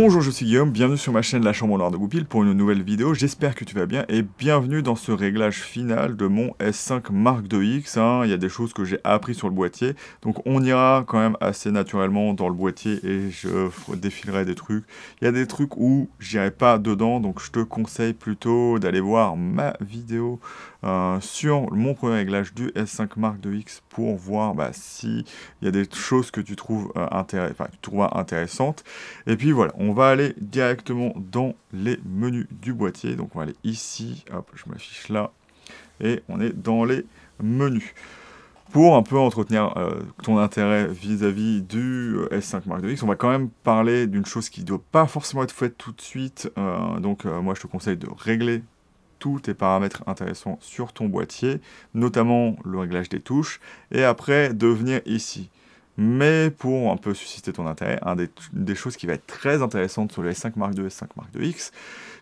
Bonjour, je suis Guillaume, bienvenue sur ma chaîne La Chambre Noire de Goupil pour une nouvelle vidéo. J'espère que tu vas bien et bienvenue dans ce réglage final de mon S5 Mark II X. Hein. Il y a des choses que j'ai appris sur le boîtier, donc on ira quand même assez naturellement dans le boîtier et je défilerai des trucs. Il y a des trucs où j'irai pas dedans, donc je te conseille plutôt d'aller voir ma vidéo euh, sur mon premier réglage du S5 Mark II X pour voir bah, il y a des choses que tu trouves, euh, intéressantes. Et puis voilà, on va aller directement dans les menus du boîtier. Donc on va aller ici, hop, je m'affiche là, et on est dans les menus pour un peu entretenir euh, ton intérêt vis-à-vis du S5 Mark II X, on va quand même parler d'une chose qui ne doit pas forcément être faite tout de suite. donc moi je te conseille de régler tous tes paramètres intéressants sur ton boîtier, notamment le réglage des touches, et après de venir ici. Mais pour un peu susciter ton intérêt, une des choses qui va être très intéressante sur le S5 Mark II et S5 Mark X,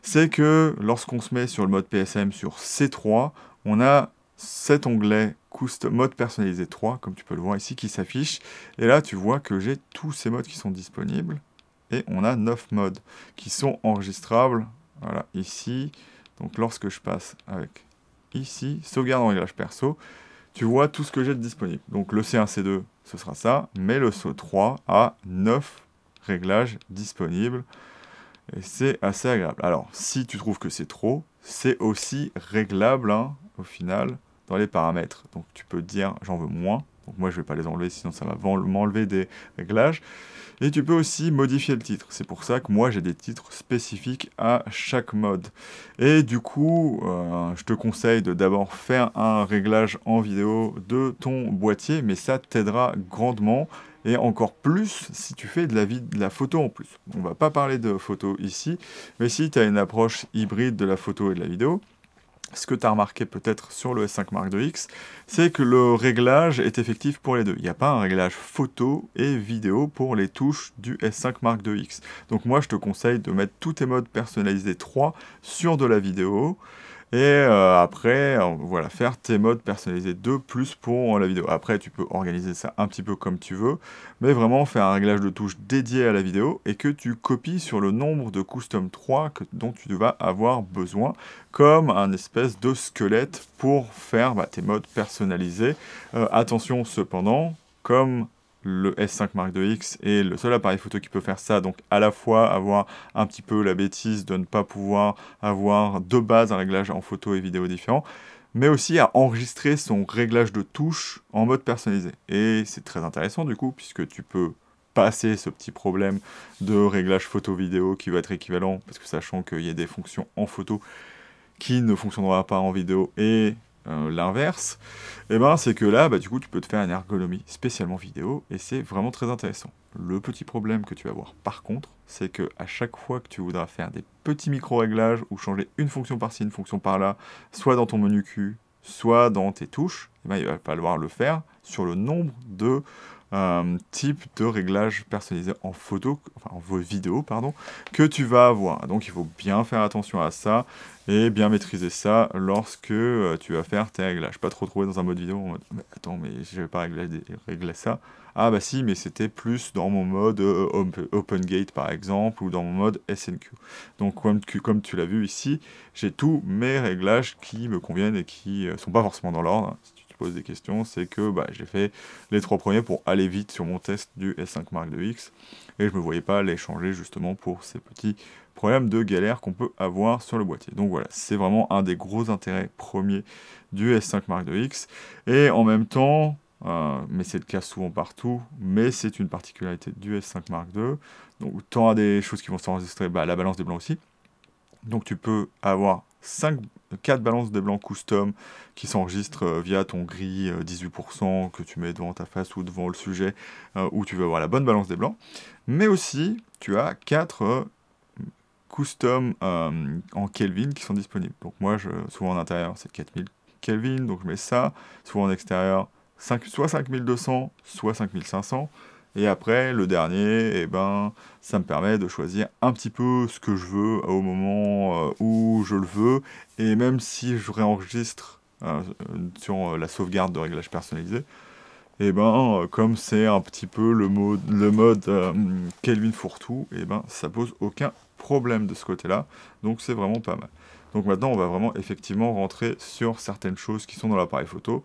c'est que lorsqu'on se met sur le mode PSM sur C3, on a cet onglet Custom mode personnalisé 3, comme tu peux le voir ici, qui s'affiche. Et là, tu vois que j'ai tous ces modes qui sont disponibles. Et on a 9 modes qui sont enregistrables. Voilà, ici. Donc lorsque je passe avec ici, sauvegarde en réglage perso, tu vois tout ce que j'ai de disponible. Donc le C1, C2, ce sera ça, mais le SO3 a 9 réglages disponibles. Et c'est assez agréable. Alors, si tu trouves que c'est trop, c'est aussi réglable hein, au final dans les paramètres. Donc tu peux dire j'en veux moins. Donc moi je ne vais pas les enlever sinon ça va m'enlever des réglages. Et tu peux aussi modifier le titre. C'est pour ça que moi j'ai des titres spécifiques à chaque mode. Et du coup, euh, je te conseille de d'abord faire un réglage en vidéo de ton boîtier, mais ça t'aidera grandement et encore plus si tu fais de la, de la photo en plus. On ne va pas parler de photo ici, mais si tu as une approche hybride de la photo et de la vidéo, ce que tu as remarqué peut-être sur le S5 Mark II X, c'est que le réglage est effectif pour les deux. Il n'y a pas un réglage photo et vidéo pour les touches du S5 Mark II X. Donc moi, je te conseille de mettre tous tes modes personnalisés 3 sur de la vidéo. Et euh, après, euh, voilà, faire tes modes personnalisés de plus pour euh, la vidéo. Après, tu peux organiser ça un petit peu comme tu veux, mais vraiment faire un réglage de touche dédié à la vidéo et que tu copies sur le nombre de custom 3 que, dont tu vas avoir besoin, comme un espèce de squelette pour faire bah, tes modes personnalisés. attention cependant, comme le S5 Mark II X est le seul appareil photo qui peut faire ça. Donc à la fois avoir un petit peu la bêtise de ne pas pouvoir avoir de base un réglage en photo et vidéo différent, mais aussi à enregistrer son réglage de touche en mode personnalisé. Et c'est très intéressant du coup, puisque tu peux passer ce petit problème de réglage photo-vidéo qui va être équivalent, parce que sachant qu'il y a des fonctions en photo qui ne fonctionnera pas en vidéo et euh, l'inverse, eh ben c'est que là, bah, du coup, tu peux te faire une ergonomie spécialement vidéo, et c'est vraiment très intéressant. Le petit problème que tu vas avoir par contre, c'est que à chaque fois que tu voudras faire des petits micro-réglages ou changer une fonction par-ci, une fonction par-là, soit dans ton menu Q, soit dans tes touches, eh ben, il va falloir le faire sur le nombre de euh, types de réglages personnalisés en photo, enfin en vidéo, pardon, que tu vas avoir. Donc il faut bien faire attention à ça et bien maîtriser ça lorsque euh, tu vas faire tes réglages. Pas trop trouver dans un mode vidéo en mode mais attends, mais je vais pas régler, régler ça. Ah bah si, mais c'était plus dans mon mode euh, Open Gate, par exemple ou dans mon mode SNQ. Donc comme tu, comme tu l'as vu ici, j'ai tous mes réglages qui me conviennent et qui euh, sont pas forcément dans l'ordre pose des questions, c'est que bah, j'ai fait les trois premiers pour aller vite sur mon test du S5 Mark 2X et je ne me voyais pas l'échanger justement pour ces petits problèmes de galère qu'on peut avoir sur le boîtier. Donc voilà, c'est vraiment un des gros intérêts premiers du S5 Mark 2X et en même temps, euh, mais c'est le cas souvent partout, mais c'est une particularité du S5 Mark II. Donc tant à des choses qui vont s'enregistrer, bah, la balance des blancs aussi. Donc tu peux avoir 4 balances des blancs custom qui s'enregistrent euh, via ton gris 18% euh, que tu mets devant ta face ou devant le sujet euh, où tu veux avoir la bonne balance des blancs. Mais aussi, tu as 4 custom en Kelvin qui sont disponibles. Donc moi, je, souvent en intérieur, c'est 4000 Kelvin, donc je mets ça. Souvent en extérieur, 5, soit 5200, soit 5500. Et après, le dernier, eh ben, ça me permet de choisir un petit peu ce que je veux au moment euh, où je le veux. Et même si je réenregistre euh, sur euh, la sauvegarde de réglages personnalisés, eh ben, comme c'est un petit peu le mode, le Kelvin Fourtou, et eh ben, ça pose aucun problème de ce côté-là. Donc c'est vraiment pas mal. Donc maintenant, on va vraiment effectivement rentrer sur certaines choses qui sont dans l'appareil photo.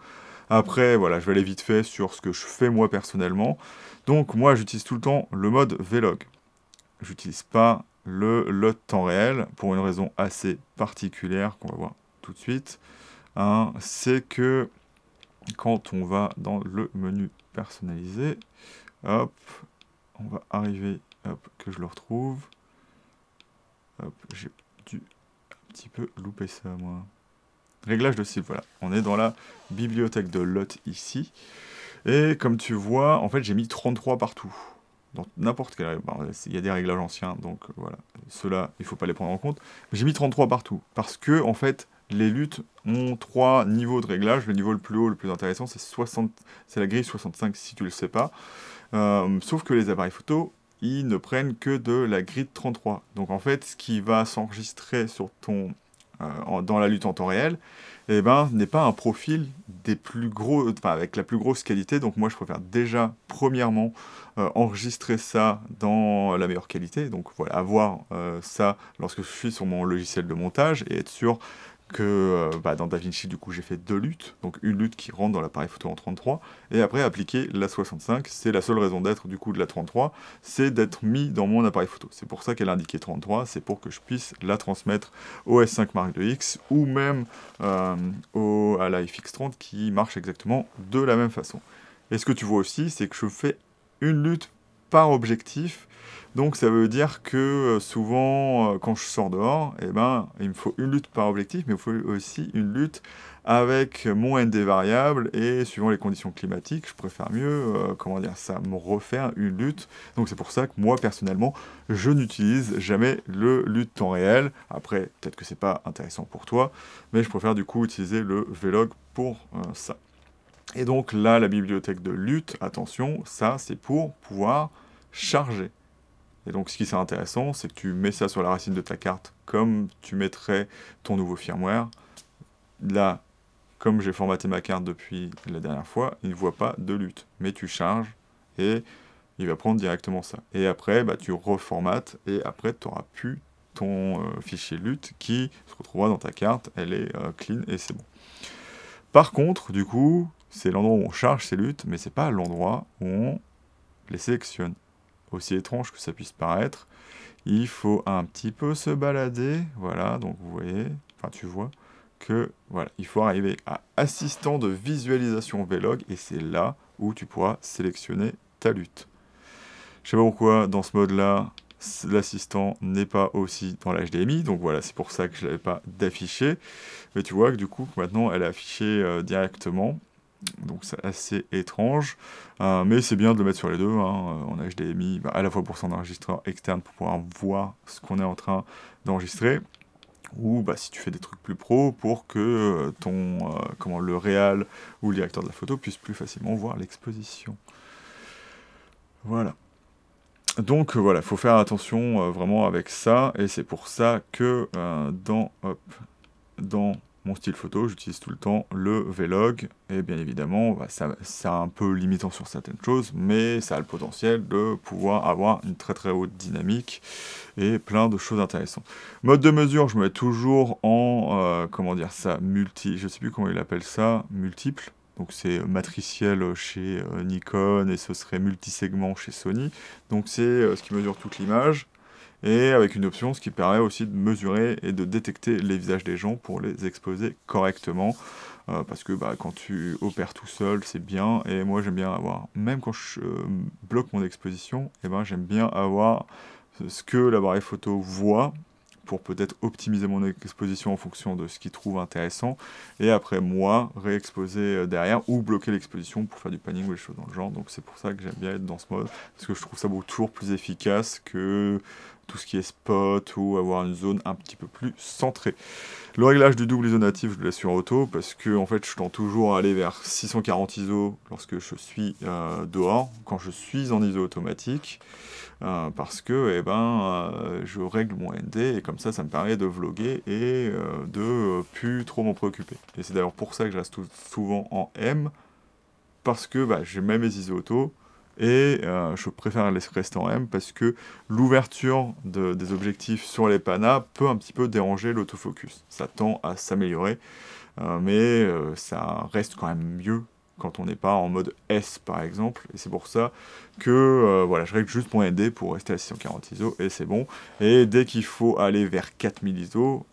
Après, voilà, je vais aller vite fait sur ce que je fais moi personnellement. Donc moi, j'utilise tout le temps le mode Vlog. J'utilise pas le lot temps réel pour une raison assez particulière qu'on va voir tout de suite. Hein. C'est que quand on va dans le menu personnalisé, hop, on va arriver, que je le retrouve. j'ai dû un petit peu louper ça moi. Réglage de cible, voilà. On est dans la bibliothèque de Lot ici. Et comme tu vois, en fait, j'ai mis 33 partout. Dans n'importe quel... Bah, il y a des réglages anciens, donc euh, voilà. Ceux-là, il ne faut pas les prendre en compte. J'ai mis 33 partout, parce que, en fait, les luttes ont trois niveaux de réglage. Le niveau le plus haut, le plus intéressant, c'est 60... la grille 65, si tu ne le sais pas. Euh, sauf que les appareils photo, ils ne prennent que de la grille 33. Donc, en fait, ce qui va s'enregistrer sur ton euh, dans la lutte en temps réel, eh ben, n'est pas un profil des plus gros, enfin, avec la plus grosse qualité. Donc moi, je préfère déjà, premièrement, euh, enregistrer ça dans la meilleure qualité. Donc voilà, avoir euh, ça lorsque je suis sur mon logiciel de montage et être sûr que euh, bah, dans DaVinci, du coup, j'ai fait deux luttes, donc une lutte qui rentre dans l'appareil photo en 33, et après appliquer la 65. C'est la seule raison d'être du coup de la 33, c'est d'être mis dans mon appareil photo. C'est pour ça qu'elle a indiqué 33, c'est pour que je puisse la transmettre au S5 Mark II X ou même euh, au, à la FX30 qui marche exactement de la même façon. Et ce que tu vois aussi, c'est que je fais une lutte par objectif donc ça veut dire que euh, souvent, euh, quand je sors dehors, eh ben, il me faut une lutte par objectif, mais il faut aussi une lutte avec mon ND variable et suivant les conditions climatiques, je préfère mieux, euh, comment dire ça, me refaire une lutte. Donc c'est pour ça que moi personnellement, je n'utilise jamais le lutte temps réel. Après, peut-être que ce n'est pas intéressant pour toi, mais je préfère du coup utiliser le Vlog pour ça. Et donc là, la bibliothèque de lutte, attention, ça c'est pour pouvoir charger. Et donc ce qui est intéressant, c'est que tu mets ça sur la racine de ta carte comme tu mettrais ton nouveau firmware. Là, comme j'ai formaté ma carte depuis la dernière fois, il ne voit pas de lutte. Mais tu charges et il va prendre directement ça. Et après, bah, tu reformates et après, tu auras pu ton euh, fichier lutte qui se retrouvera dans ta carte. Elle est euh, clean et c'est bon. Par contre, du coup, c'est l'endroit où on charge ces luttes, mais ce n'est pas l'endroit où on les sélectionne aussi étrange que ça puisse paraître, il faut un petit peu se balader, voilà, donc vous voyez, enfin tu vois, que voilà, il faut arriver à assistant de visualisation Vlog, et c'est là où tu pourras sélectionner ta lutte. Je sais pas pourquoi dans ce mode-là, l'assistant n'est pas aussi dans l'HDMI, donc voilà, c'est pour ça que je n'avais pas d'affiché. Mais tu vois que du coup, maintenant, elle est affichée euh, directement donc c'est assez étrange, euh, mais c'est bien de le mettre sur les deux, en hein. HDMI, euh, bah, à la fois pour son enregistreur externe pour pouvoir voir ce qu'on est en train d'enregistrer, ou bah, si tu fais des trucs plus pros pour que euh, ton, comment, le réel ou le directeur de la photo puisse plus facilement voir l'exposition. Voilà. Donc voilà, il faut faire attention vraiment avec ça, et c'est pour ça que dans, dans mon style photo, j'utilise tout le temps le Vlog, et bien évidemment, bah, ça, un peu limitant sur certaines choses, mais ça a le potentiel de pouvoir avoir une très très haute dynamique et plein de choses intéressantes. Mode de mesure, je me mets toujours en, euh, comment dire ça, multi, je sais plus comment il appelle ça, multiple, donc c'est matriciel chez euh, Nikon et ce serait multi multisegment chez Sony. Donc c'est euh, ce qui mesure toute l'image et avec une option ce qui permet aussi de mesurer et de détecter les visages des gens pour les exposer correctement. Euh, parce que bah, quand tu opères tout seul, c'est bien, et moi j'aime bien avoir, même quand je euh, bloque mon exposition, eh ben, j'aime bien avoir ce que l'appareil photo voit pour peut-être optimiser mon exposition en fonction de ce qu'il trouve intéressant, et après moi, réexposer euh, derrière ou bloquer l'exposition pour faire du panning ou des choses dans le genre. Donc c'est pour ça que j'aime bien être dans ce mode, parce que je trouve ça beaucoup toujours plus efficace que tout ce qui est spot ou avoir une zone un petit peu plus centrée. Le réglage du double iso natif je le laisse sur auto parce que en fait, je tends toujours à aller vers 640 ISO lorsque je suis euh, dehors, quand je suis en ISO automatique, euh, parce que eh ben, euh, je règle mon ND et comme ça, ça me permet de vloguer et de plus trop m'en préoccuper. Et c'est d'ailleurs pour ça que je reste tout, souvent en M, parce que bah, j'ai même mes ISO auto, et euh, je préfère laisser rester en M parce que l'ouverture des objectifs sur les panas peut un petit peu déranger l'autofocus. Ça tend à s'améliorer, euh, mais euh, ça reste quand même mieux quand on n'est pas en mode S par exemple. Et c'est pour ça que voilà, je règle juste mon aider, pour rester à 640 ISO et c'est bon. Et dès qu'il faut aller vers 4000 ISO,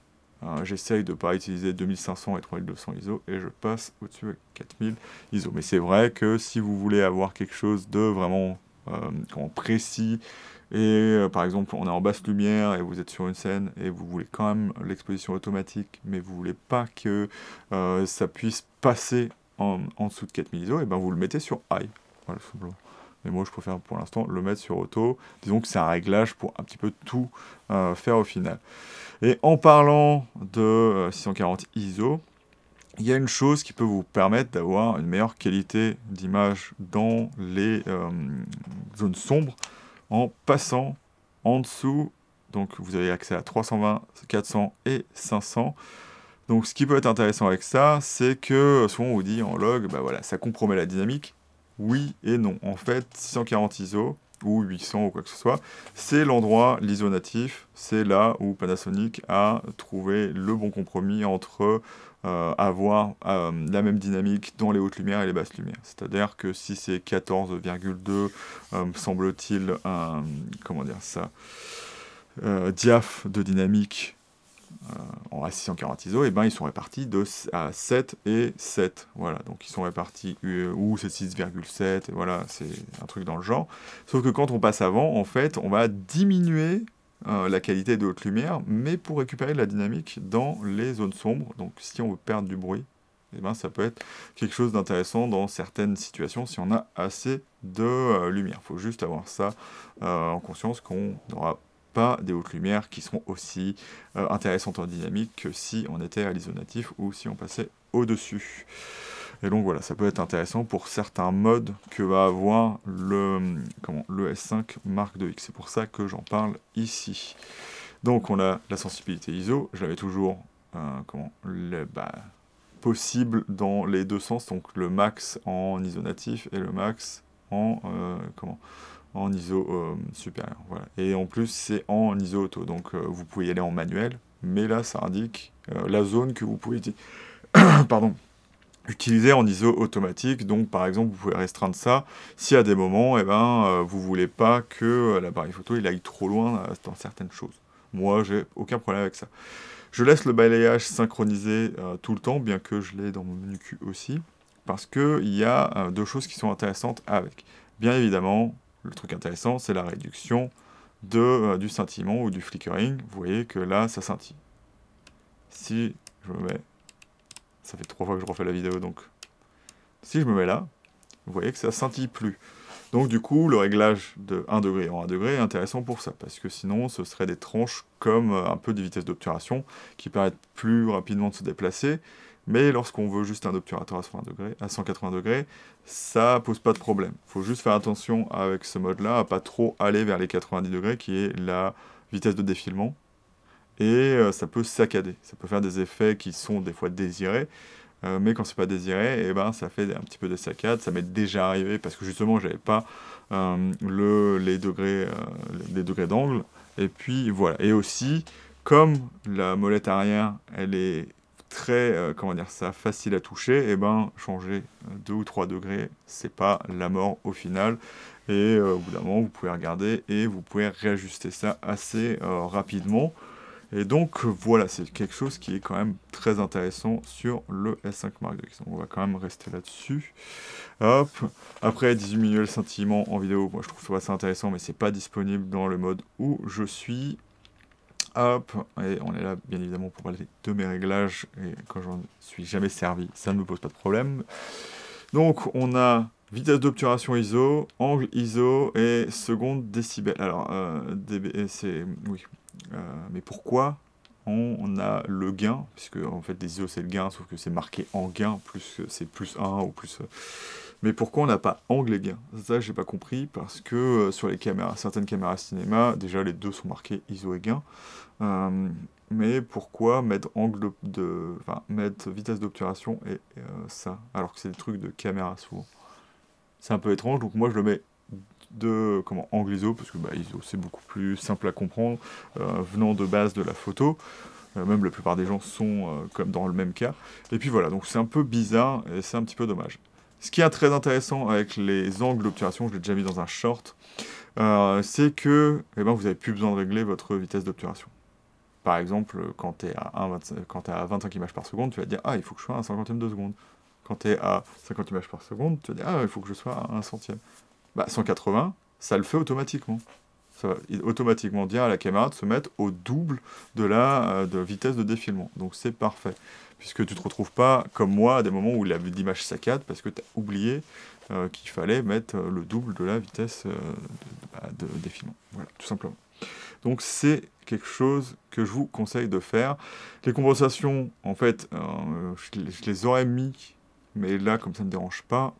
Hein, j'essaye de ne pas utiliser 2500 et 3200 ISO et je passe au-dessus de 4000 ISO. Mais c'est vrai que si vous voulez avoir quelque chose de vraiment euh, précis et euh, par exemple on est en basse lumière et vous êtes sur une scène et vous voulez quand même l'exposition automatique mais vous ne voulez pas que euh, ça puisse passer en, en dessous de 4000 ISO, et eh ben vous le mettez sur I. Voilà, mais moi je préfère pour l'instant le mettre sur auto. Disons que c'est un réglage pour un petit peu tout euh, faire au final. Et en parlant de 640 euh, ISO, il y a une chose qui peut vous permettre d'avoir une meilleure qualité d'image dans les euh, zones sombres en passant en dessous. Donc vous avez accès à 320, 400 et 500. Donc ce qui peut être intéressant avec ça, c'est que souvent on vous dit en log, bah voilà, ça compromet la dynamique oui et non. En fait, 640 ISO ou 800 ou quoi que ce soit, c'est l'endroit, l'ISO natif, c'est là où Panasonic a trouvé le bon compromis entre euh, avoir euh, la même dynamique dans les hautes lumières et les basses lumières. C'est-à-dire que si c'est 14,2, euh, semble-t-il, comment dire ça, diaph de dynamique euh, en A640 ISO, et eh ben, ils sont répartis de, à 7 et 7. Voilà, donc ils sont répartis, ou c'est 6,7, voilà, c'est un truc dans le genre. Sauf que quand on passe avant, en fait, on va diminuer euh, la qualité de haute lumière, mais pour récupérer de la dynamique dans les zones sombres. Donc si on veut perdre du bruit, et eh ben, ça peut être quelque chose d'intéressant dans certaines situations si on a assez de euh, lumière. Il faut juste avoir ça en conscience qu'on n'aura pas des hautes lumières qui seront aussi euh, intéressantes en dynamique que si on était à l'isonatif ou si on passait au-dessus. Et donc voilà, ça peut être intéressant pour certains modes que va avoir le, comment, le S5 Mark 2X C'est pour ça que j'en parle ici. Donc on a la sensibilité ISO, je l'avais toujours euh, comment, le, bah, possible dans les deux sens, donc le max en isonatif et le max en, euh, comment, en ISO euh, supérieur. Et en plus, c'est en ISO auto, donc euh, vous pouvez aller en manuel, mais là, ça indique euh, la zone que vous pouvez pardon, utiliser en ISO automatique. Donc, par exemple, vous pouvez restreindre ça si à des moments, et eh ben, vous voulez pas que l'appareil photo il aille trop loin dans certaines choses. Moi, j'ai aucun problème avec ça. Je laisse le balayage synchronisé tout le temps, bien que je l'ai dans mon menu Q aussi, parce qu'il y a deux choses qui sont intéressantes avec. Bien évidemment, le truc intéressant, c'est la réduction euh, du scintillement ou du flickering. Vous voyez que là, ça scintille. Si je me mets... Ça fait trois fois que je refais la vidéo, donc... Si je me mets là, vous voyez que ça scintille plus. Donc du coup, le réglage de 1 degré en 1 degré est intéressant pour ça, parce que sinon, ce serait des tranches comme euh, un peu de vitesses d'obturation qui permettent plus rapidement de se déplacer, mais lorsqu'on veut juste un obturateur à 180 degrés, à 180 ça pose pas de problème. Il faut juste faire attention avec ce mode-là à pas trop aller vers les 90 degrés qui est la vitesse de défilement. Et euh, ça peut saccader, ça peut faire des effets qui sont des fois désirés, euh, mais quand c'est pas désiré, eh ben ça fait un petit peu des saccades, ça m'est déjà arrivé parce que justement je n'avais pas euh, les degrés les degrés d'angle. Et puis voilà. Et aussi, comme la molette arrière, elle est très, euh, comment dire ça, facile à toucher, et eh ben changer 2 ou 3 degrés, c'est pas la mort au final. Et euh, au bout d'un moment, vous pouvez regarder et vous pouvez réajuster ça assez euh, rapidement. Et donc voilà, c'est quelque chose qui est quand même très intéressant sur le S5 Mark II. on va quand même rester là-dessus. Hop. Après 18 le sentiment en vidéo, moi je trouve ça assez intéressant, mais c'est pas disponible dans le mode où je suis et on est là bien évidemment pour parler de mes réglages, et quand je suis jamais servi, ça ne me pose pas de problème. Donc on a vitesse d'obturation ISO, angle ISO et seconde décibel. Alors, euh, c'est... oui, euh, mais pourquoi on, a le gain, puisque en fait les ISO c'est le gain, sauf que c'est marqué en gain, plus c'est plus 1 ou plus... Mais pourquoi on n'a pas angle et gain Ça, j'ai pas compris, parce que euh, sur les caméras, certaines caméras cinéma, déjà les deux sont marqués ISO et gain. Euh, mais pourquoi mettre angle de, mettre vitesse d'obturation et euh, ça, alors que c'est le truc de caméra souvent. C'est un peu étrange, donc moi je le mets de comment angle ISO parce que bah, ISO c'est beaucoup plus simple à comprendre venant de base de la photo même la plupart des gens sont comme dans le même cas. Et puis voilà, donc c'est un peu bizarre et c'est un petit peu dommage. Ce qui est très intéressant avec les angles d'obturation, je l'ai déjà mis dans un short, euh, c'est que eh ben, vous n'avez plus besoin de régler votre vitesse d'obturation. Par exemple, quand tu es, à à 25 images par seconde, tu vas dire « Ah, il faut que je sois à 1 cinquantième de seconde ». Quand tu es à 50 images par seconde, tu vas te dire « Ah, il faut que je sois à 1 centième bah, ». 180, ça le fait automatiquement. Ça va automatiquement dire à la caméra de se mettre au double de la euh, de vitesse de défilement. Donc c'est parfait puisque tu te retrouves pas, comme moi, à des moments où l'image saccade, parce que tu as oublié euh, qu'il fallait mettre euh, le double de la vitesse euh, de, défilement. Voilà, tout simplement. Donc c'est quelque chose que je vous conseille de faire. Les compensations, en fait, je, les aurais mis, mais là, comme ça ne me dérange pas,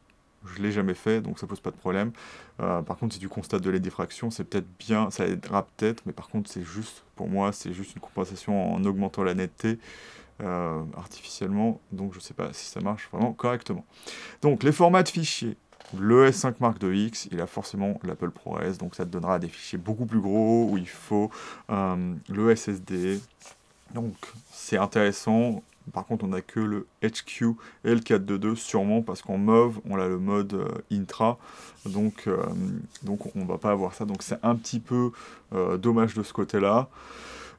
je ne l'ai jamais fait, donc ça pose pas de problème. par contre, si tu constates de la diffraction, c'est peut-être bien, ça aidera peut-être, mais par contre, c'est juste, pour moi, c'est juste une compensation en augmentant la netteté. Euh, artificiellement, donc je sais pas si ça marche vraiment correctement. Donc les formats de fichiers, le S5 Mark II X, il a forcément l'Apple ProRes, donc ça te donnera des fichiers beaucoup plus gros où il faut euh, le SSD. Donc c'est intéressant. Par contre, on n'a que le HQ et le 422 sûrement parce qu'en MOV, on a le mode euh, intra. Donc, donc on va pas avoir ça. Donc c'est un petit peu dommage de ce côté-là.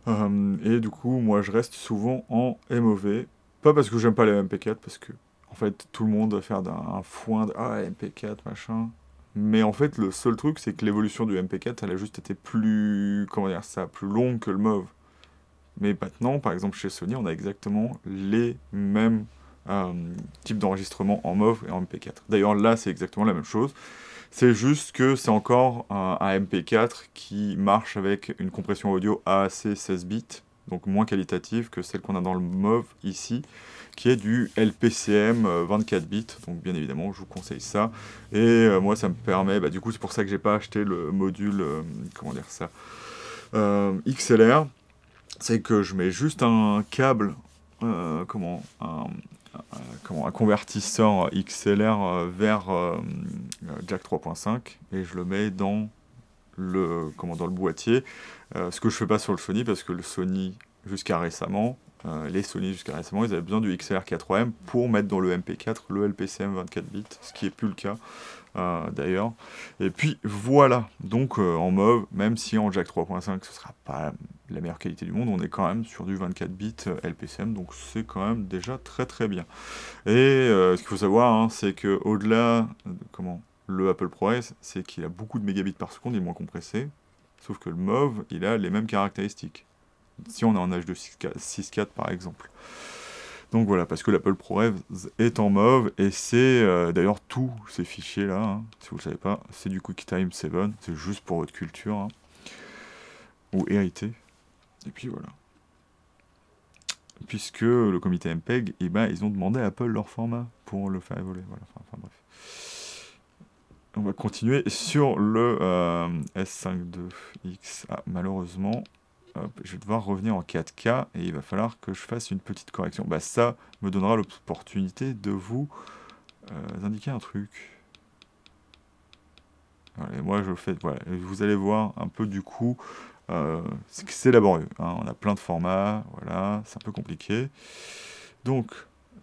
Euh, et du coup, moi, je reste souvent en MOV. Pas parce que j'aime pas les MP4, parce que, en fait, tout le monde va faire un foin de Ah, MP4, machin. Mais en fait, le seul truc, c'est que l'évolution du MP4, elle a juste été plus. Comment dire ça Plus longue que le MOV. Mais maintenant, par exemple, chez Sony, on a exactement les mêmes euh, types d'enregistrements en MOV et en MP4. D'ailleurs, là, c'est exactement la même chose. C'est juste que c'est encore un, MP4 qui marche avec une compression audio AAC 16 bits, donc moins qualitative que celle qu'on a dans le MOV ici, qui est du LPCM 24 euh, bits. Donc bien évidemment, je vous conseille ça. Et euh, moi, ça me permet, bah, du coup, c'est pour ça que j'ai pas acheté le module, euh, comment dire ça, XLR. C'est que je mets juste un câble, comment, euh, comment, convertisseur XLR euh, vers euh, jack 3.5 et je le mets dans le, comment, dans le boîtier. ce que je fais pas sur le Sony parce que le Sony jusqu'à récemment, les Sony jusqu'à récemment, ils avaient besoin du XLR 4M pour mettre dans le MP4 le LPCM 24 bits, ce qui n'est plus le cas Hein, d'ailleurs. Et puis voilà, donc euh, en MOV, même si en jack 3.5 ce sera pas la meilleure qualité du monde, on est quand même sur du 24 bits euh, LPCM, donc c'est quand même déjà très très bien. Et euh, ce qu'il faut savoir, hein, c'est que au-delà, comment le Apple s c'est qu'il a beaucoup de mégabits par seconde, il est moins compressé, sauf que le MOV, il a les mêmes caractéristiques. Si on est en H264 par exemple. Donc voilà, parce que l'Apple ProRes est en mauve, et c'est euh, d'ailleurs tous ces fichiers-là, hein, si vous ne le savez pas, c'est du QuickTime 7, c'est juste pour votre culture, hein, ou hérité. Et puis voilà. Puisque le comité MPEG, eh ben, ils ont demandé à Apple leur format pour le faire évoluer. Voilà, enfin, bref. On va continuer sur le euh, S52X. Ah, malheureusement, je vais devoir revenir en 4K et il va falloir que je fasse une petite correction. Bah, ça me donnera l'opportunité de vous euh, indiquer un truc. Allez moi, je fais, voilà, vous allez voir un peu du coup, euh, c'est laborieux. Hein. on a plein de formats, voilà, c'est un peu compliqué. Donc,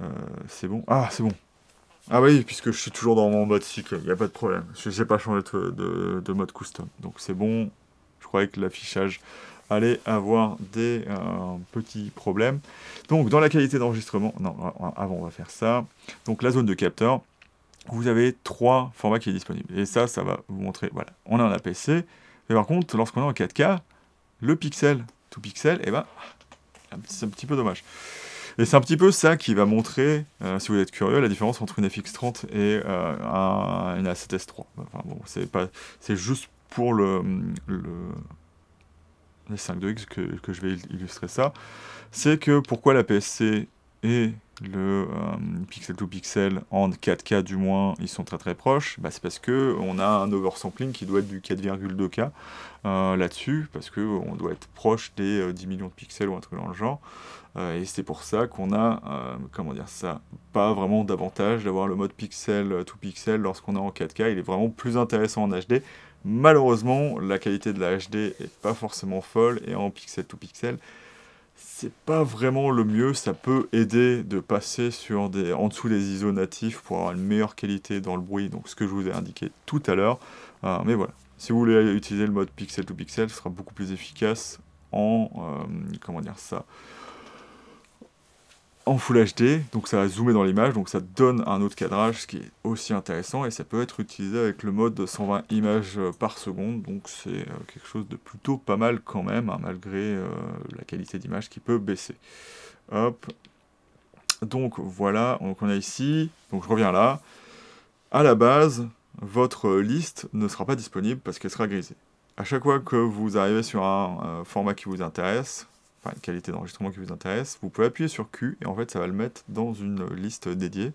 euh, c'est bon. Ah, c'est bon. Ah oui, puisque je suis toujours dans mon mode cycle, il n'y a pas de problème. Je n'ai pas changé de, de mode custom. Donc c'est bon, je croyais que l'affichage allez avoir des euh, petits problèmes. Donc dans la qualité d'enregistrement, non, avant on va faire ça. Donc la zone de capteur, vous avez trois formats qui est disponible. Et ça, ça va vous montrer, voilà, on a un APC, mais par contre, lorsqu'on est en 4K, le pixel, tout pixel, et eh ben, c'est un petit peu dommage. Et c'est un petit peu ça qui va montrer, euh, si vous êtes curieux, la différence entre une FX30 et euh, un, une A7S3. bon, c'est juste pour le les de x que, je vais illustrer ça, c'est que pourquoi la PSC et le euh, pixel to pixel en 4K du moins, ils sont très très proches, bah, c'est parce que on a un oversampling qui doit être du 4,2K euh, là-dessus, parce que on doit être proche des 10 euh, millions de pixels ou un truc dans le genre, et c'est pour ça qu'on a, comment dire ça, pas vraiment d'avantage d'avoir le mode pixel to pixel lorsqu'on est en 4K, il est vraiment plus intéressant en HD Malheureusement, la qualité de la HD est pas forcément folle et en pixel to pixel, c'est pas vraiment le mieux. Ça peut aider de passer sur des, en dessous des ISO natifs pour avoir une meilleure qualité dans le bruit, donc ce que je vous ai indiqué tout à l'heure. Euh, mais voilà, si vous voulez utiliser le mode pixel to pixel, ce sera beaucoup plus efficace en euh, comment dire ça en Full HD, donc ça va zoomer dans l'image, donc ça donne un autre cadrage, ce qui est aussi intéressant, et ça peut être utilisé avec le mode 120 images euh, par seconde, donc c'est euh, quelque chose de plutôt pas mal quand même, hein, malgré euh, la qualité d'image qui peut baisser. Hop. Donc voilà, donc on a ici, donc je reviens là, à la base, votre liste ne sera pas disponible parce qu'elle sera grisée. À chaque fois que vous arrivez sur un format qui vous intéresse, qualité d'enregistrement qui vous intéresse, vous pouvez appuyer sur Q et en fait ça va le mettre dans une liste dédiée.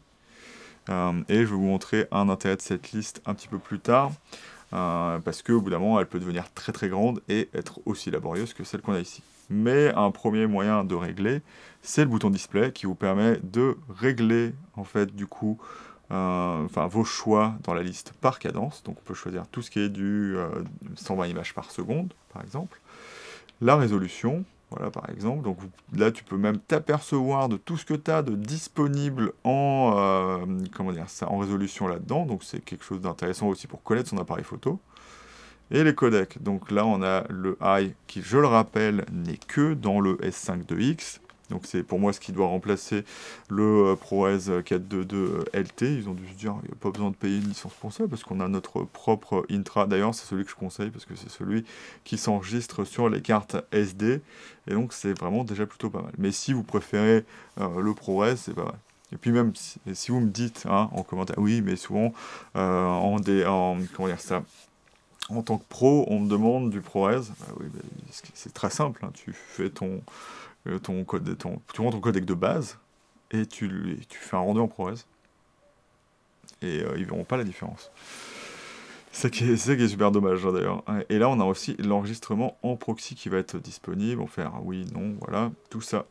Euh, et je vais vous montrer un intérêt de cette liste un petit peu plus tard, euh, parce qu'au bout d'un moment elle peut devenir très très grande et être aussi laborieuse que celle qu'on a ici. Mais un premier moyen de régler, c'est le bouton display qui vous permet de régler en fait du coup euh, enfin, vos choix dans la liste par cadence. Donc on peut choisir tout ce qui est du 120 images par seconde par exemple, la résolution, voilà, par exemple. Donc là, tu peux même t'apercevoir de tout ce que tu as de disponible en, euh, dire, ça, en résolution là-dedans. Donc c'est quelque chose d'intéressant aussi pour connaître son appareil photo. Et les codecs. Donc là, on a le high qui, je le rappelle, n'est que dans le S5 x donc c'est pour moi ce qui doit remplacer le ProRes 422 LT. Ils ont dû se dire, il n'y a pas besoin de payer une licence pour ça, parce qu'on a notre propre intra. D'ailleurs, c'est celui que je conseille, parce que c'est celui qui s'enregistre sur les cartes SD. Et donc c'est vraiment déjà plutôt pas mal. Mais si vous préférez euh, le ProRes, c'est pas vrai. Et puis même si, vous me dites hein, en commentaire, oui, mais souvent euh, en en, comment dire ça, en tant que pro, on me demande du ProRes. Bah oui, c'est très simple. Hein. tu fais ton euh, ton code, ton, tu rends ton codec de base et tu, tu fais un rendu en ProRes. Et euh, ils verront pas la différence. C'est ça qui est, super dommage hein, d'ailleurs. Et là, on a aussi l'enregistrement en proxy qui va être disponible. On va faire oui, non, voilà, tout ça.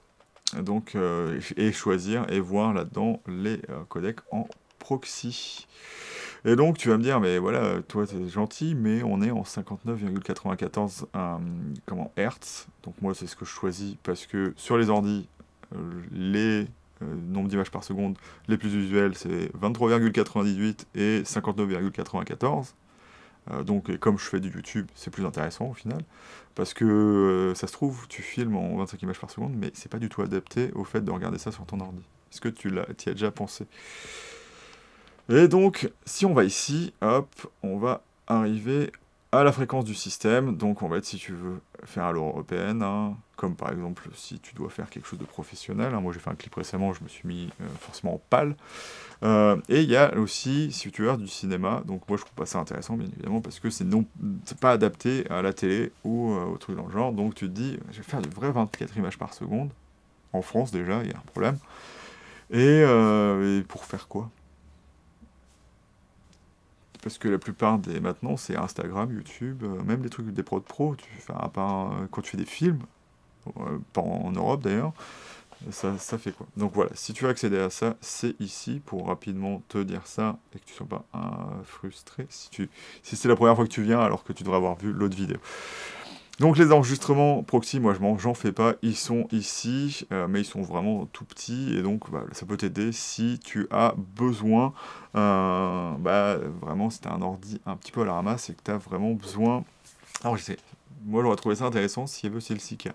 Donc, euh, et choisir et voir là-dedans les codecs en proxy. Et donc, tu vas me dire, mais voilà, toi, t'es gentil, mais on est en 59,94 euh, comment Hertz. Donc, moi, c'est ce que je choisis parce que sur les ordi, euh, les euh, nombres d'images par seconde les plus usuels, c'est 23,98 et 59,94. donc, comme je fais du YouTube, c'est plus intéressant au final, parce que ça se trouve, tu filmes en 25 images par seconde, mais c'est pas du tout adapté au fait de regarder ça sur ton ordi. Est-ce que tu l'as, y as déjà pensé et donc, si on va ici, hop, on va arriver à la fréquence du système. Donc, on va être, si tu veux, faire à l'européenne, hein. européenne comme par exemple si tu dois faire quelque chose de professionnel. Hein. Moi, j'ai fait un clip récemment, je me suis mis euh, forcément en pâle. Euh, et il y a aussi, si tu veux, du cinéma. Donc, moi, je trouve pas ça intéressant, bien évidemment, parce que c'est non pas adapté à la télé ou euh, au truc dans le genre. Donc, tu te dis, je vais faire du vrai 24 images par seconde. En France, déjà, il y a un problème. et pour faire quoi parce que la plupart des maintenant c'est Instagram, YouTube, euh, même des trucs des pros de pro, tu, à part euh, quand tu fais des films, euh, pas en Europe d'ailleurs, ça, ça, fait quoi. Donc voilà, si tu veux accéder à ça, c'est ici pour rapidement te dire ça et que tu ne sois pas frustré si, tu, si c'est la première fois que tu viens alors que tu devrais avoir vu l'autre vidéo. Donc les enregistrements proxy, moi je j'en fais pas, ils sont ici, euh, mais ils sont vraiment tout petits, et donc bah, ça peut t'aider si tu as besoin, euh, bah, vraiment si tu as un ordi un petit peu à la ramasse et que tu as vraiment besoin... Alors je sais, moi j'aurais trouvé ça intéressant si elle veut c'est le SICA.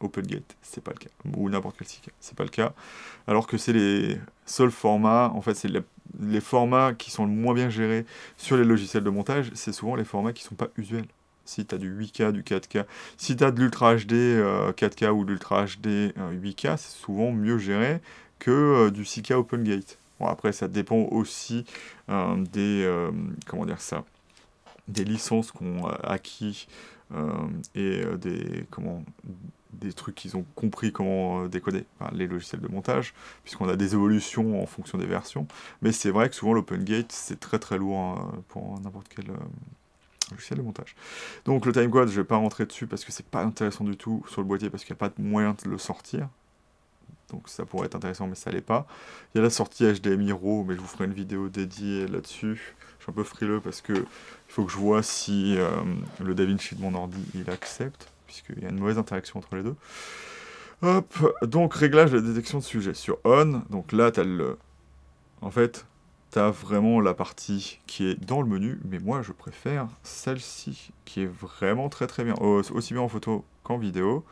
OpenGate, c'est pas le cas. Ou n'importe quel SICA, c'est pas le cas. Alors que c'est les seuls formats, en fait, c'est les formats qui sont le moins bien gérés sur les logiciels de montage, c'est souvent les formats qui sont pas usuels si tu as du 8K, du 4K. Si tu as de l'Ultra HD 4K euh, ou l'Ultra HD 8K, euh, c'est souvent mieux géré que euh, du 6K Open Gate. après, ça dépend aussi des, comment dire ça, des licences qu'on a acquis et des, comment, des trucs qu'ils ont compris comment décoder, les logiciels de montage, puisqu'on a des évolutions en fonction des versions. Mais c'est vrai que souvent l'Open Gate, c'est très très lourd hein, pour n'importe quel montage. Donc le timecode, je ne vais pas rentrer dessus parce que c'est pas intéressant du tout sur le boîtier parce qu'il n'y a pas de moyen de le sortir. Donc ça pourrait être intéressant, mais ça l'est pas. Il y a la sortie HDMI RAW, mais je vous ferai une vidéo dédiée là-dessus. Je suis un peu frileux parce que il faut que je vois si euh, le DaVinci de mon ordi il accepte, puisqu'il y a une mauvaise interaction entre les deux. Hop, donc réglage de la détection de sujet sur on. Donc là, tu as le. En fait, tu as vraiment la partie qui est dans le menu, mais moi je préfère celle-ci qui est vraiment très très bien, aussi bien en photo qu'en vidéo.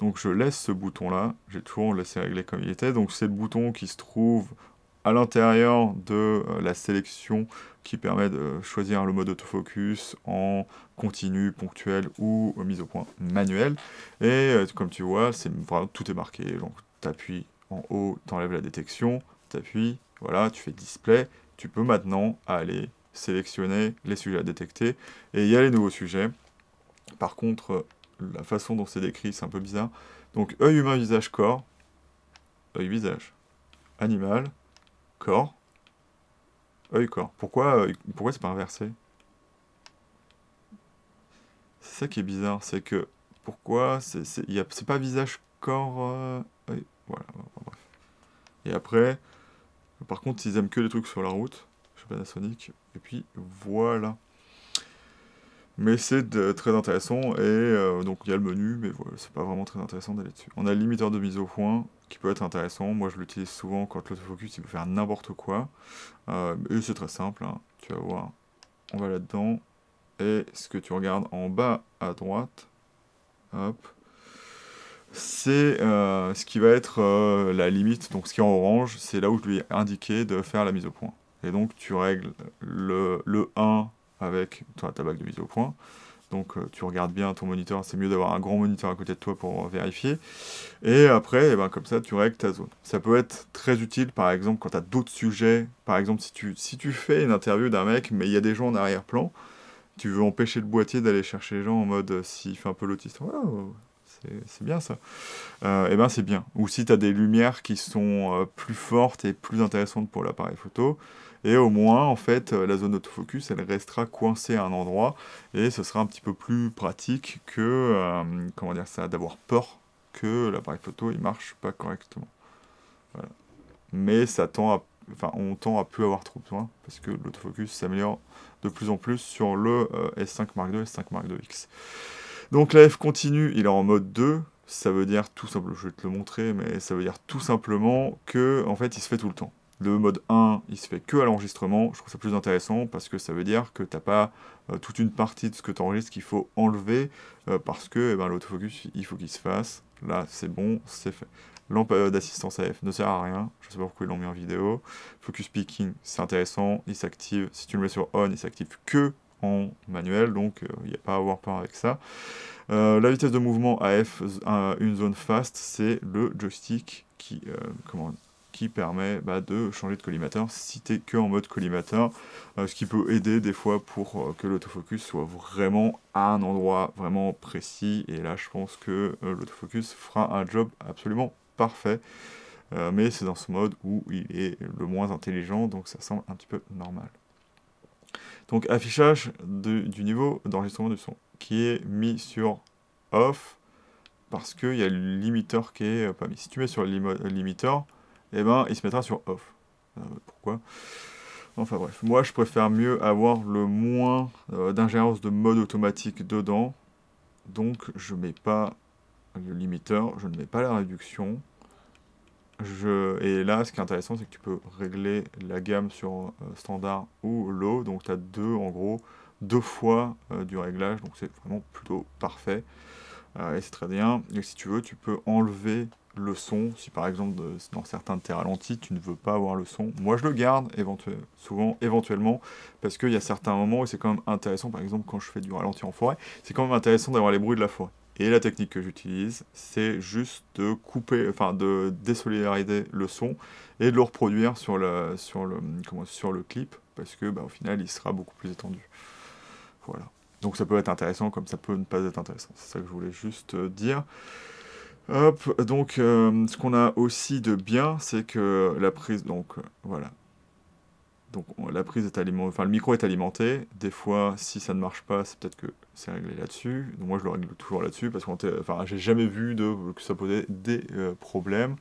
Donc je laisse ce bouton là, j'ai toujours laissé régler comme il était, donc c'est le bouton qui se trouve à l'intérieur de euh, la sélection qui permet de choisir le mode autofocus en continu, ponctuel ou mise au point manuel. Et euh, comme tu vois, c'est tout est marqué. Donc tu appuies en haut, tu enlèves la détection, tu appuies, voilà, tu fais display tu peux maintenant aller sélectionner les sujets à détecter. Et il y a les nouveaux sujets. Par contre, la façon dont c'est décrit, c'est un peu bizarre. Donc, œil humain, visage, corps. œil, visage. Animal, corps. œil, corps. Pourquoi, euh, pourquoi c'est pas inversé C'est ça qui est bizarre, c'est que pourquoi c'est pas visage, corps, euh, Voilà, bref. Et après, par contre, ils aiment que les trucs sur la route, je la Panasonic. Et puis voilà. Mais c'est très intéressant. Et euh, donc il y a le menu, mais c'est pas vraiment très intéressant d'aller dessus. On a le limiteur de mise au point qui peut être intéressant. Moi je l'utilise souvent quand l'autofocus il peut faire n'importe quoi. Euh, et c'est très simple. Hein. Tu vas voir. On va là-dedans. Et ce que tu regardes en bas à droite. Hop c'est euh, ce qui va être euh, la limite, donc ce qui est en orange, c'est là où je lui ai indiqué de faire la mise au point. Et donc tu règles le, le 1 avec toi, ta bague de mise au point. Donc euh, tu regardes bien ton moniteur, c'est mieux d'avoir un grand moniteur à côté de toi pour vérifier. Et après, eh ben, comme ça, tu règles ta zone. Ça peut être très utile, par exemple, quand tu as d'autres sujets. Par exemple, si tu, si tu fais une interview d'un mec, mais il y a des gens en arrière-plan, tu veux empêcher le boîtier d'aller chercher les gens en mode s'il fait un peu l'autiste c'est bien ça. et euh, eh ben c'est bien. Ou si tu as des lumières qui sont euh, plus fortes et plus intéressantes pour l'appareil photo, et au moins en fait euh, la zone d'autofocus elle restera coincée à un endroit et ce sera un petit peu plus pratique que comment dire ça d'avoir peur que l'appareil photo il marche pas correctement. Mais ça tend à enfin on tend à plus avoir trop besoin parce que l'autofocus s'améliore de plus en plus sur le S5 Mark II, S5 Mark II X. Donc la F continue, il est en mode 2. Ça veut dire tout simplement, je vais te le montrer, mais ça veut dire tout simplement que en fait il se fait tout le temps. Le mode 1, il se fait que à l'enregistrement. Je trouve ça plus intéressant parce que ça veut dire que tu n'as pas euh, toute une partie de ce que tu enregistres qu'il faut enlever euh, parce que eh ben, l'autofocus, il faut qu'il se fasse. Là, c'est bon, c'est fait. Lampe euh, d'assistance AF ne sert à rien. Je ne sais pas pourquoi ils l'ont mis en vidéo. Focus picking, c'est intéressant. Il s'active. Si tu le mets sur on, il s'active que en manuel, donc euh, il n'y a pas à avoir peur avec ça. Euh, la vitesse de mouvement AF une zone fast, c'est le joystick qui, euh, qui permet bah, de changer de collimateur si t'es que en mode collimateur, ce qui peut aider des fois pour que l'autofocus soit vraiment à un endroit vraiment précis. Et là, je pense que l'autofocus fera un job absolument parfait. mais c'est dans ce mode où il est le moins intelligent, donc ça semble un petit peu normal. Donc affichage du niveau d'enregistrement du son qui est mis sur off parce qu'il y a le limiteur qui est euh, pas mis. Si tu mets sur le euh, limiteur, et eh ben, il se mettra sur off. Euh, pourquoi Enfin bref, moi je préfère mieux avoir le moins d'ingérence de mode automatique dedans. Donc je ne mets pas le limiteur, je ne mets pas la réduction et là, ce qui est intéressant, c'est que tu peux régler la gamme sur euh, standard ou low. Donc, tu as deux, en gros, deux fois euh, du réglage. Donc, c'est vraiment plutôt parfait. Euh, et c'est très bien. Et si tu veux, tu peux enlever le son. Si par exemple, dans certains de tes ralentis, tu ne veux pas avoir le son. Moi, je le garde souvent, éventuellement, parce qu'il y a certains moments où c'est quand même intéressant. Par exemple, quand je fais du ralenti en forêt, c'est quand même intéressant d'avoir les bruits de la forêt. Et la technique que j'utilise, c'est juste de couper, enfin de désolidariser le son et de le reproduire sur, sur, le, sur le clip, parce que bah, au final, il sera beaucoup plus étendu. Voilà. Donc ça peut être intéressant comme ça peut ne pas être intéressant. C'est ça que je voulais juste euh, dire. Hop, donc euh, ce qu'on a aussi de bien, c'est que la prise, donc euh, voilà, donc la prise est alimentée, enfin le micro est alimenté. Des fois, si ça ne marche pas, c'est peut-être que c'est réglé là-dessus. Donc moi je le règle toujours là-dessus parce que enfin, j'ai jamais vu que ça posait des euh, problèmes.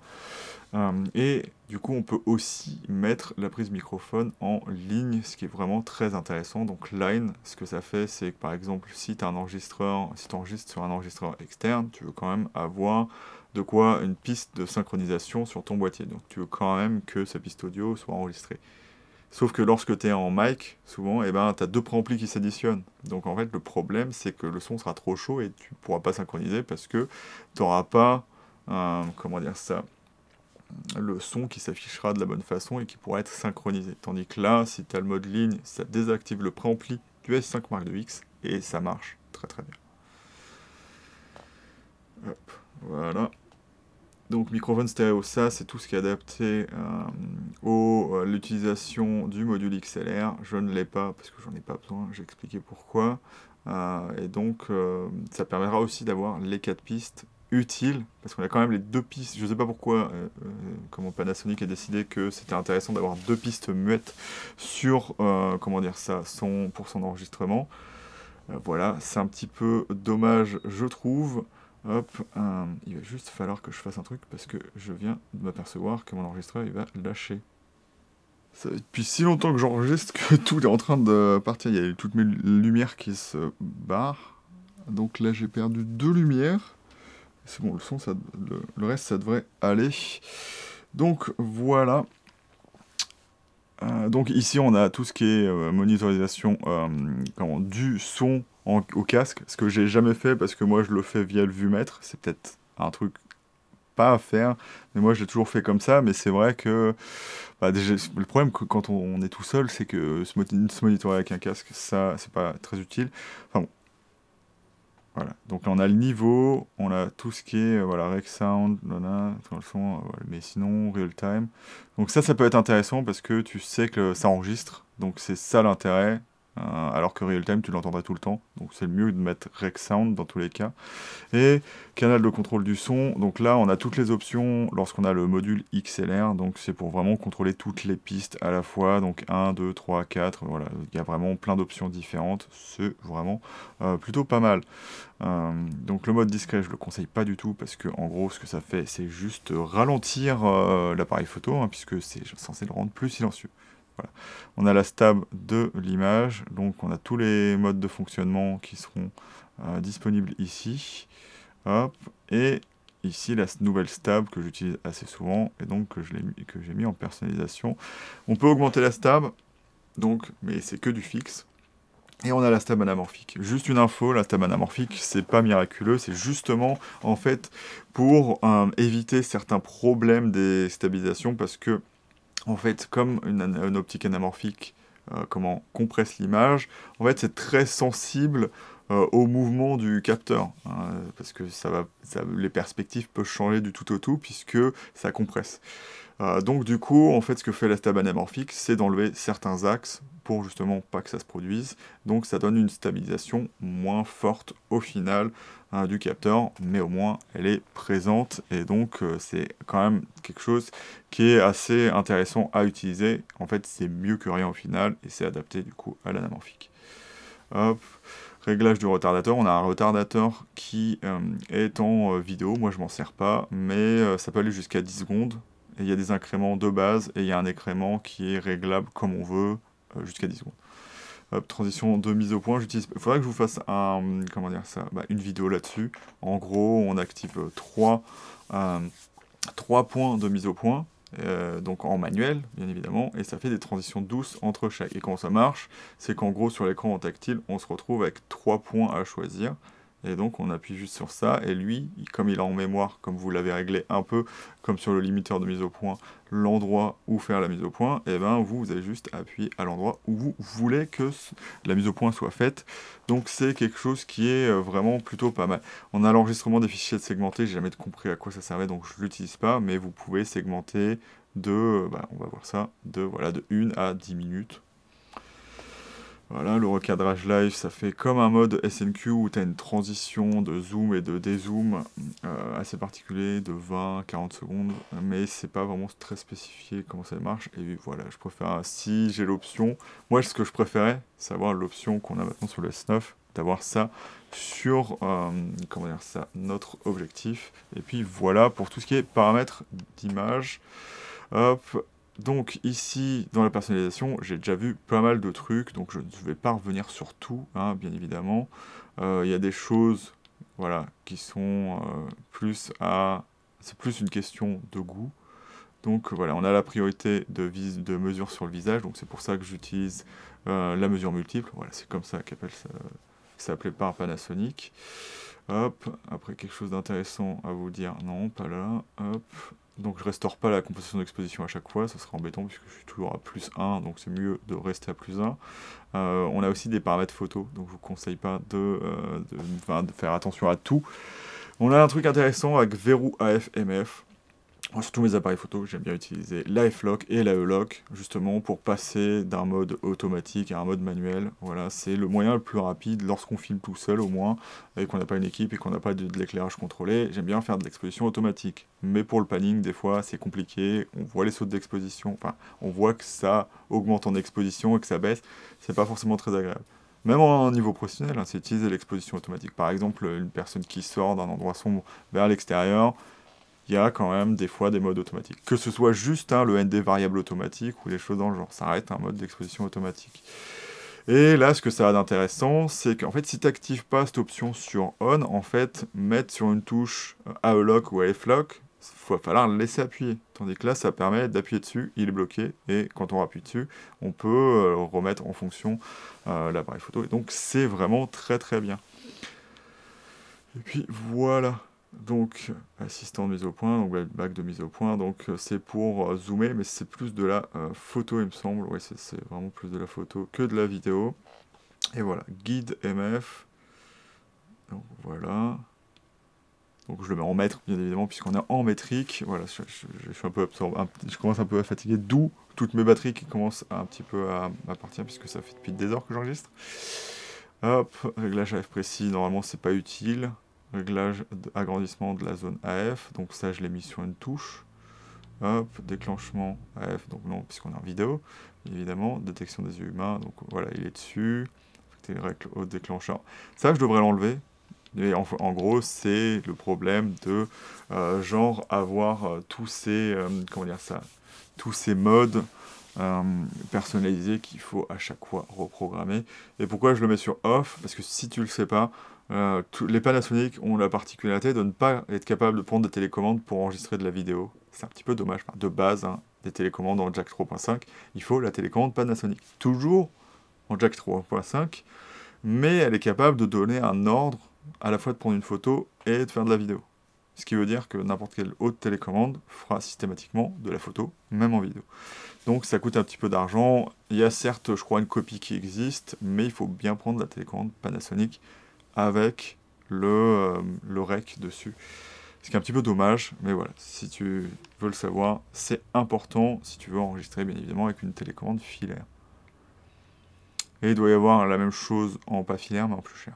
Euh, et du coup on peut aussi mettre la prise microphone en ligne, ce qui est vraiment très intéressant. Donc line, ce que ça fait c'est que par exemple si tu enregistreur, si tu enregistres sur un enregistreur externe, tu veux quand même avoir de quoi une piste de synchronisation sur ton boîtier. Donc tu veux quand même que sa piste audio soit enregistrée. Sauf que lorsque tu es en mic, souvent, et eh ben, tu as deux préamplis qui s'additionnent. Donc en fait, le problème, c'est que le son sera trop chaud et tu ne pourras pas synchroniser parce que tu n'auras pas, comment dire ça, le son qui s'affichera de la bonne façon et qui pourra être synchronisé. Tandis que là, si tu as le mode ligne, ça désactive le préampli du S5 Mark II X et ça marche très très bien. voilà. Donc microphone stéréo, ça c'est tout ce qui est adapté à euh, euh, l'utilisation du module XLR. Je ne l'ai pas parce que j'en ai pas besoin, j'ai expliqué pourquoi. Euh, et donc ça permettra aussi d'avoir les quatre pistes utiles, parce qu'on a quand même les deux pistes, je ne sais pas pourquoi comment Panasonic a décidé que c'était intéressant d'avoir deux pistes muettes sur comment dire ça, son, pour son enregistrement. voilà, c'est un petit peu dommage je trouve. Hop, euh, il va juste falloir que je fasse un truc parce que je viens de m'apercevoir que mon enregistreur il va lâcher. Ça fait depuis si longtemps que j'enregistre que tout est en train de partir. Il y a toutes mes lumières qui se barrent. Donc là j'ai perdu deux lumières. C'est bon, le son, le, reste ça devrait aller. Donc voilà. Euh, donc ici on a tout ce qui est euh, monitorisation euh, du son au casque, ce que j'ai jamais fait parce que moi je le fais via le mètre c'est peut-être un truc pas à faire, mais moi j'ai toujours fait comme ça, mais c'est vrai que bah, le problème quand on, est tout seul c'est que se, monitorer avec un casque ça c'est pas très utile. Enfin voilà. Donc on a le niveau, on a tout ce qui est euh, voilà, rec sound, dans le son, euh, mais sinon real time. Donc ça, ça peut être intéressant parce que tu sais que ça enregistre. Donc c'est ça l'intérêt. Euh, alors que Real Time, tu l'entendras tout le temps. Donc c'est mieux de mettre Rec Sound dans tous les cas. Et canal de contrôle du son. Donc là, on a toutes les options lorsqu'on a le module XLR. Donc c'est pour vraiment contrôler toutes les pistes à la fois. Donc 1, 2, 3, 4. Voilà, il y a vraiment plein d'options différentes. C'est vraiment euh, plutôt pas mal. Euh, donc le mode discret, je le conseille pas du tout parce que en gros, ce que ça fait, c'est juste ralentir l'appareil photo, hein, puisque c'est censé le rendre plus silencieux. On a la stab de l'image, donc on a tous les modes de fonctionnement qui seront euh, disponibles ici. Et ici la nouvelle stab que j'utilise assez souvent et donc que j'ai mis en personnalisation. On peut augmenter la stab, donc, mais c'est que du fixe. Et on a la stab anamorphique. Juste une info, la stab anamorphique, c'est pas miraculeux, c'est justement en fait pour euh, éviter certains problèmes des stabilisations parce que en fait, comme une, optique anamorphique, euh, comment compresse l'image, en fait, c'est très sensible euh, au mouvement du capteur, hein, parce que les perspectives peuvent changer du tout au tout, puisque ça compresse. Euh, donc du coup, en fait, ce que fait la stab anamorphique, c'est d'enlever certains axes pour justement pas que ça se produise. Donc ça donne une stabilisation moins forte au final hein, du capteur, mais au moins elle est présente et donc euh, c'est quand même quelque chose qui est assez intéressant à utiliser. En fait c'est mieux que rien au final et c'est adapté du coup à l'anamorphique. Hop. Réglage du retardateur, on a un retardateur qui euh, est en euh, vidéo, moi je m'en sers pas, mais ça peut aller jusqu'à 10 secondes, et il y a des incréments de base et il y a un écrément qui est réglable comme on veut. Euh, jusqu'à 10 secondes. transition de mise au point. Il faudrait que je vous fasse comment dire ça, bah, une vidéo là-dessus. En gros, on active 3 euh, euh, points de mise au point. donc en manuel, bien évidemment, et ça fait des transitions douces entre chaque. Et quand ça marche, c'est qu'en gros, sur l'écran en tactile, on se retrouve avec 3 points à choisir. Et donc on appuie juste sur ça. Et lui, comme il a en mémoire, comme vous l'avez réglé un peu, comme sur le limiteur de mise au point, l'endroit où faire la mise au point, et eh ben vous, vous avez juste appuyer à l'endroit où vous voulez que la mise au point soit faite. Donc c'est quelque chose qui est euh, vraiment plutôt pas mal. On a l'enregistrement des fichiers de segmentés, j'ai jamais compris à quoi ça servait, donc je ne l'utilise pas, mais vous pouvez segmenter de, euh, bah, on va voir ça, de voilà de 1 à 10 minutes voilà, le recadrage live, ça fait comme un mode SNQ où tu as une transition de zoom et de dézoom euh, assez particulier de 20-40 secondes, mais c'est pas vraiment très spécifié comment ça marche. Et voilà, je préfère, si j'ai l'option, moi ce que je préférais, c'est avoir l'option qu'on a maintenant sur le S9, d'avoir ça sur euh, comment dire ça, notre objectif. Et puis voilà pour tout ce qui est paramètres d'image. Hop, donc ici, dans la personnalisation, j'ai déjà vu pas mal de trucs, donc je ne vais pas revenir sur tout, hein, bien évidemment. Euh, il y a des choses voilà, qui sont euh, plus à... C'est plus une question de goût. Donc voilà, on a la priorité de, de mesure sur le visage, donc c'est pour ça que j'utilise euh, la mesure multiple. Voilà, c'est comme ça qu'appelle ça, ça par Panasonic. Hop, après quelque chose d'intéressant à vous dire, non, pas là, hop, donc je restaure pas la composition d'exposition à chaque fois, ça serait embêtant puisque je suis toujours à plus 1, donc c'est mieux de rester à plus 1. Euh, on a aussi des paramètres photo, donc je vous conseille pas de, euh, de faire attention à tout. On a un truc intéressant avec verrou AFMF, sur tous mes appareils photo, j'aime bien utiliser la lock et la lock justement pour passer d'un mode automatique à un mode manuel. Voilà, c'est le moyen le plus rapide lorsqu'on filme tout seul, au moins, et qu'on n'a pas une équipe et qu'on n'a pas de, l'éclairage contrôlé. J'aime bien faire de l'exposition automatique. Mais pour le panning, des fois, c'est compliqué. On voit les sauts d'exposition, enfin, on voit que ça augmente en exposition et que ça baisse. C'est pas forcément très agréable même en niveau professionnel, hein, c'est utiliser l'exposition automatique. Par exemple, une personne qui sort d'un endroit sombre vers l'extérieur, il y a quand même des fois des modes automatiques. Que ce soit juste hein, le ND variable automatique ou les choses dans le genre, ça arrête, un mode d'exposition automatique. Et là, ce que ça a d'intéressant, c'est qu'en fait, si tu n'actives pas cette option sur On, en fait, mettre sur une touche euh, AELOC ou AFLOC, il va falloir le laisser appuyer. Tandis que là, ça permet d'appuyer dessus, il est bloqué, et quand on appuie dessus, on peut euh, remettre en fonction euh, l'appareil photo. Et donc, c'est vraiment très très bien. Et puis voilà donc assistant de mise au point, donc back de mise au point, donc euh, c'est pour euh, zoomer, mais c'est plus de la euh, photo il me semble, oui c'est vraiment plus de la photo que de la vidéo. Et voilà, guide MF, donc voilà, donc je le mets en mètre bien évidemment puisqu'on est en métrique, voilà, je, suis un peu absorbé, je commence un peu à fatiguer, d'où toutes mes batteries qui commencent un petit peu à, à puisque ça fait depuis des heures que j'enregistre. Hop, réglage AF précis, normalement c'est pas utile réglage agrandissement de la zone AF, donc ça je l'ai mis sur une touche. Hop, déclenchement AF, donc non, puisqu'on est en vidéo, évidemment, détection des yeux humains, donc voilà, il est dessus, au déclencheur. Ça, je devrais l'enlever. Mais en, gros, c'est le problème de euh, genre avoir euh, tous ces euh, comment dire ça, tous ces modes personnalisés qu'il faut à chaque fois reprogrammer. Et pourquoi je le mets sur off Parce que si tu le sais pas, euh, les Panasonic ont la particularité de ne pas être capable de prendre des télécommandes pour enregistrer de la vidéo. C'est un petit peu dommage. De base, hein, des télécommandes en jack 3.5, il faut la télécommande Panasonic. Toujours en jack 3.5, mais elle est capable de donner un ordre à la fois de prendre une photo et de faire de la vidéo. Ce qui veut dire que n'importe quelle autre télécommande fera systématiquement de la photo, même en vidéo. Donc ça coûte un petit peu d'argent. Il y a certes, je crois, une copie qui existe, mais il faut bien prendre la télécommande Panasonic avec euh, le, rec dessus. Ce qui est un petit peu dommage, mais voilà, si tu veux le savoir, c'est important si tu veux enregistrer, bien évidemment, avec une télécommande filaire. Et il doit y avoir la même chose en pas filaire, mais en plus cher.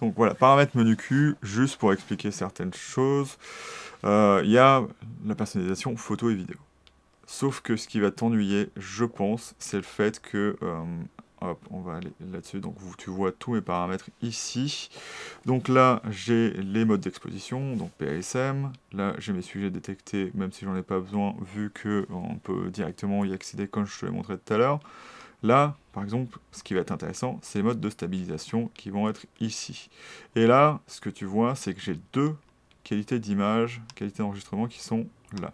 Donc voilà, paramètres menu Q, juste pour expliquer certaines choses. Euh, il y a la personnalisation photo et vidéo. Sauf que ce qui va t'ennuyer, je pense, c'est le fait que euh, on va aller là-dessus. Donc tu vois tous mes paramètres ici. Donc là, j'ai les modes d'exposition, donc PASM. Là, j'ai mes sujets détectés, même si j'en ai pas besoin, vu que euh, on peut directement y accéder comme je te l'ai montré tout à l'heure. Là, par exemple, ce qui va être intéressant, c'est les modes de stabilisation qui vont être ici. Et là, ce que tu vois, c'est que j'ai deux qualités d'image, qualités d'enregistrement qui sont là.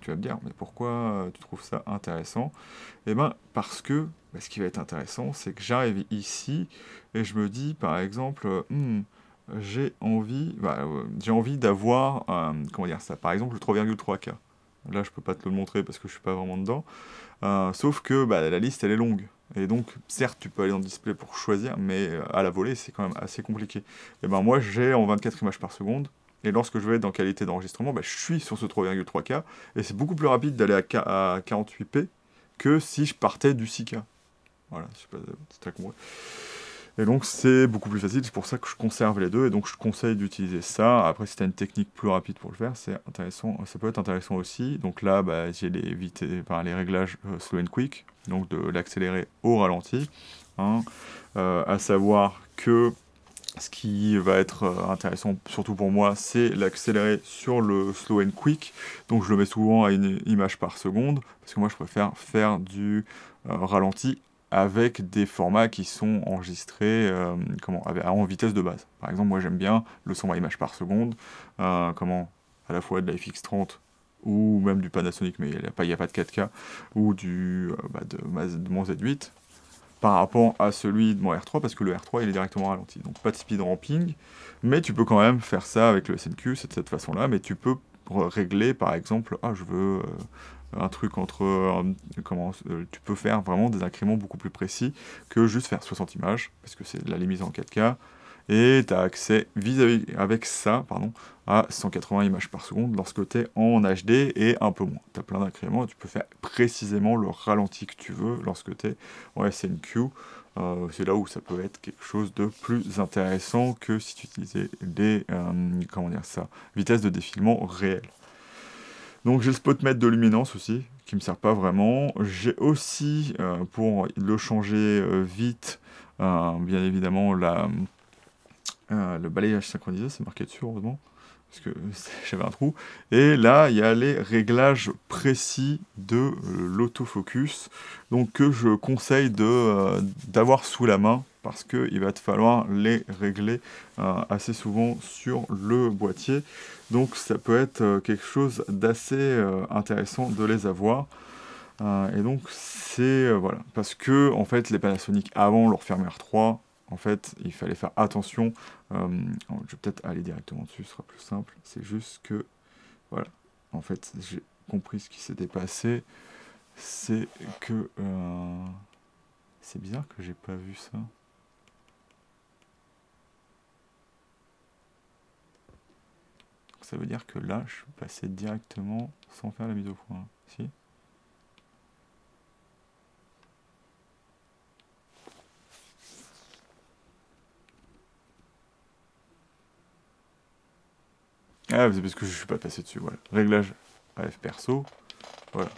Tu vas me dire, mais pourquoi euh, tu trouves ça intéressant Eh bien, parce que ce qui va être intéressant, c'est que j'arrive ici et je me dis, par exemple, euh, hmm, j'ai envie, bah, euh, envie d'avoir, euh, comment dire ça, par exemple le 3,3K. Là, je ne peux pas te le montrer parce que je ne suis pas vraiment dedans. sauf que bah, la liste, elle est longue. Et donc, certes, tu peux aller dans le display pour choisir, mais à la volée, c'est quand même assez compliqué. Et ben moi, j'ai en 24 images par seconde. Et lorsque je vais être dans qualité d'enregistrement, bah, je suis sur ce 3,3K. Et c'est beaucoup plus rapide d'aller à 48p que si je partais du 6K. Voilà, euh, Et donc c'est beaucoup plus facile, c'est pour ça que je conserve les deux, et donc je conseille d'utiliser ça. Après, si tu as une technique plus rapide pour le faire, c'est intéressant, ça peut être intéressant aussi. Donc là, bah, j'ai les, par les réglages euh, slow and quick, donc de l'accélérer au ralenti, hein, euh, à savoir que ce qui va être intéressant surtout pour moi, c'est l'accélérer sur le slow and quick. Donc je le mets souvent à une image par seconde, parce que moi je préfère faire du ralenti avec des formats qui sont enregistrés euh, en vitesse de base. Par exemple, moi j'aime bien le 120 image par seconde, euh, comment, à la fois de la FX30 ou même du Panasonic, mais il n'y a, pas, a pas de 4K, ou du, euh, bah, de, mon Z8, par rapport à celui de mon R3, parce que le R3 il est directement ralenti. Donc pas de speed ramping, mais tu peux quand même faire ça avec le SNQ, c'est de cette façon-là, mais tu peux régler par exemple, ah je veux un truc entre euh, comment euh, tu peux faire vraiment des incréments beaucoup plus précis que juste faire 60 images parce que c'est la limite en 4K et tu as accès vis-à-vis avec ça pardon, à 180 images par seconde lorsque tu es en HD et un peu moins. Tu as plein d'incréments, tu peux faire précisément le ralenti que tu veux lorsque tu es en SNQ. Euh, c'est là où ça peut être quelque chose de plus intéressant que si tu utilisais des comment dire ça, vitesse de défilement réelles. Donc j'ai le spot mètre de luminance aussi, qui me sert pas vraiment. J'ai aussi, euh, pour le changer euh, vite, euh, bien évidemment, la, le balayage synchronisé, c'est marqué dessus, heureusement, parce que j'avais un trou. Et là, il y a les réglages précis de l'autofocus, donc que je conseille d'avoir sous la main, parce qu'il va te falloir les régler assez souvent sur le boîtier. Donc ça peut être euh, quelque chose d'assez euh, intéressant de les avoir. Euh, et donc c'est voilà parce que en fait les Panasonic avant leur Firmware 3, en fait il fallait faire attention. je vais peut-être aller directement dessus, ce sera plus simple. C'est juste que voilà, en fait j'ai compris ce qui s'était passé. C'est que c'est bizarre que j'ai pas vu ça. ça veut dire que là, je suis passé directement sans faire la mise au point. Si Ah, c'est parce que je suis pas passé dessus, voilà. Réglage AF perso, voilà.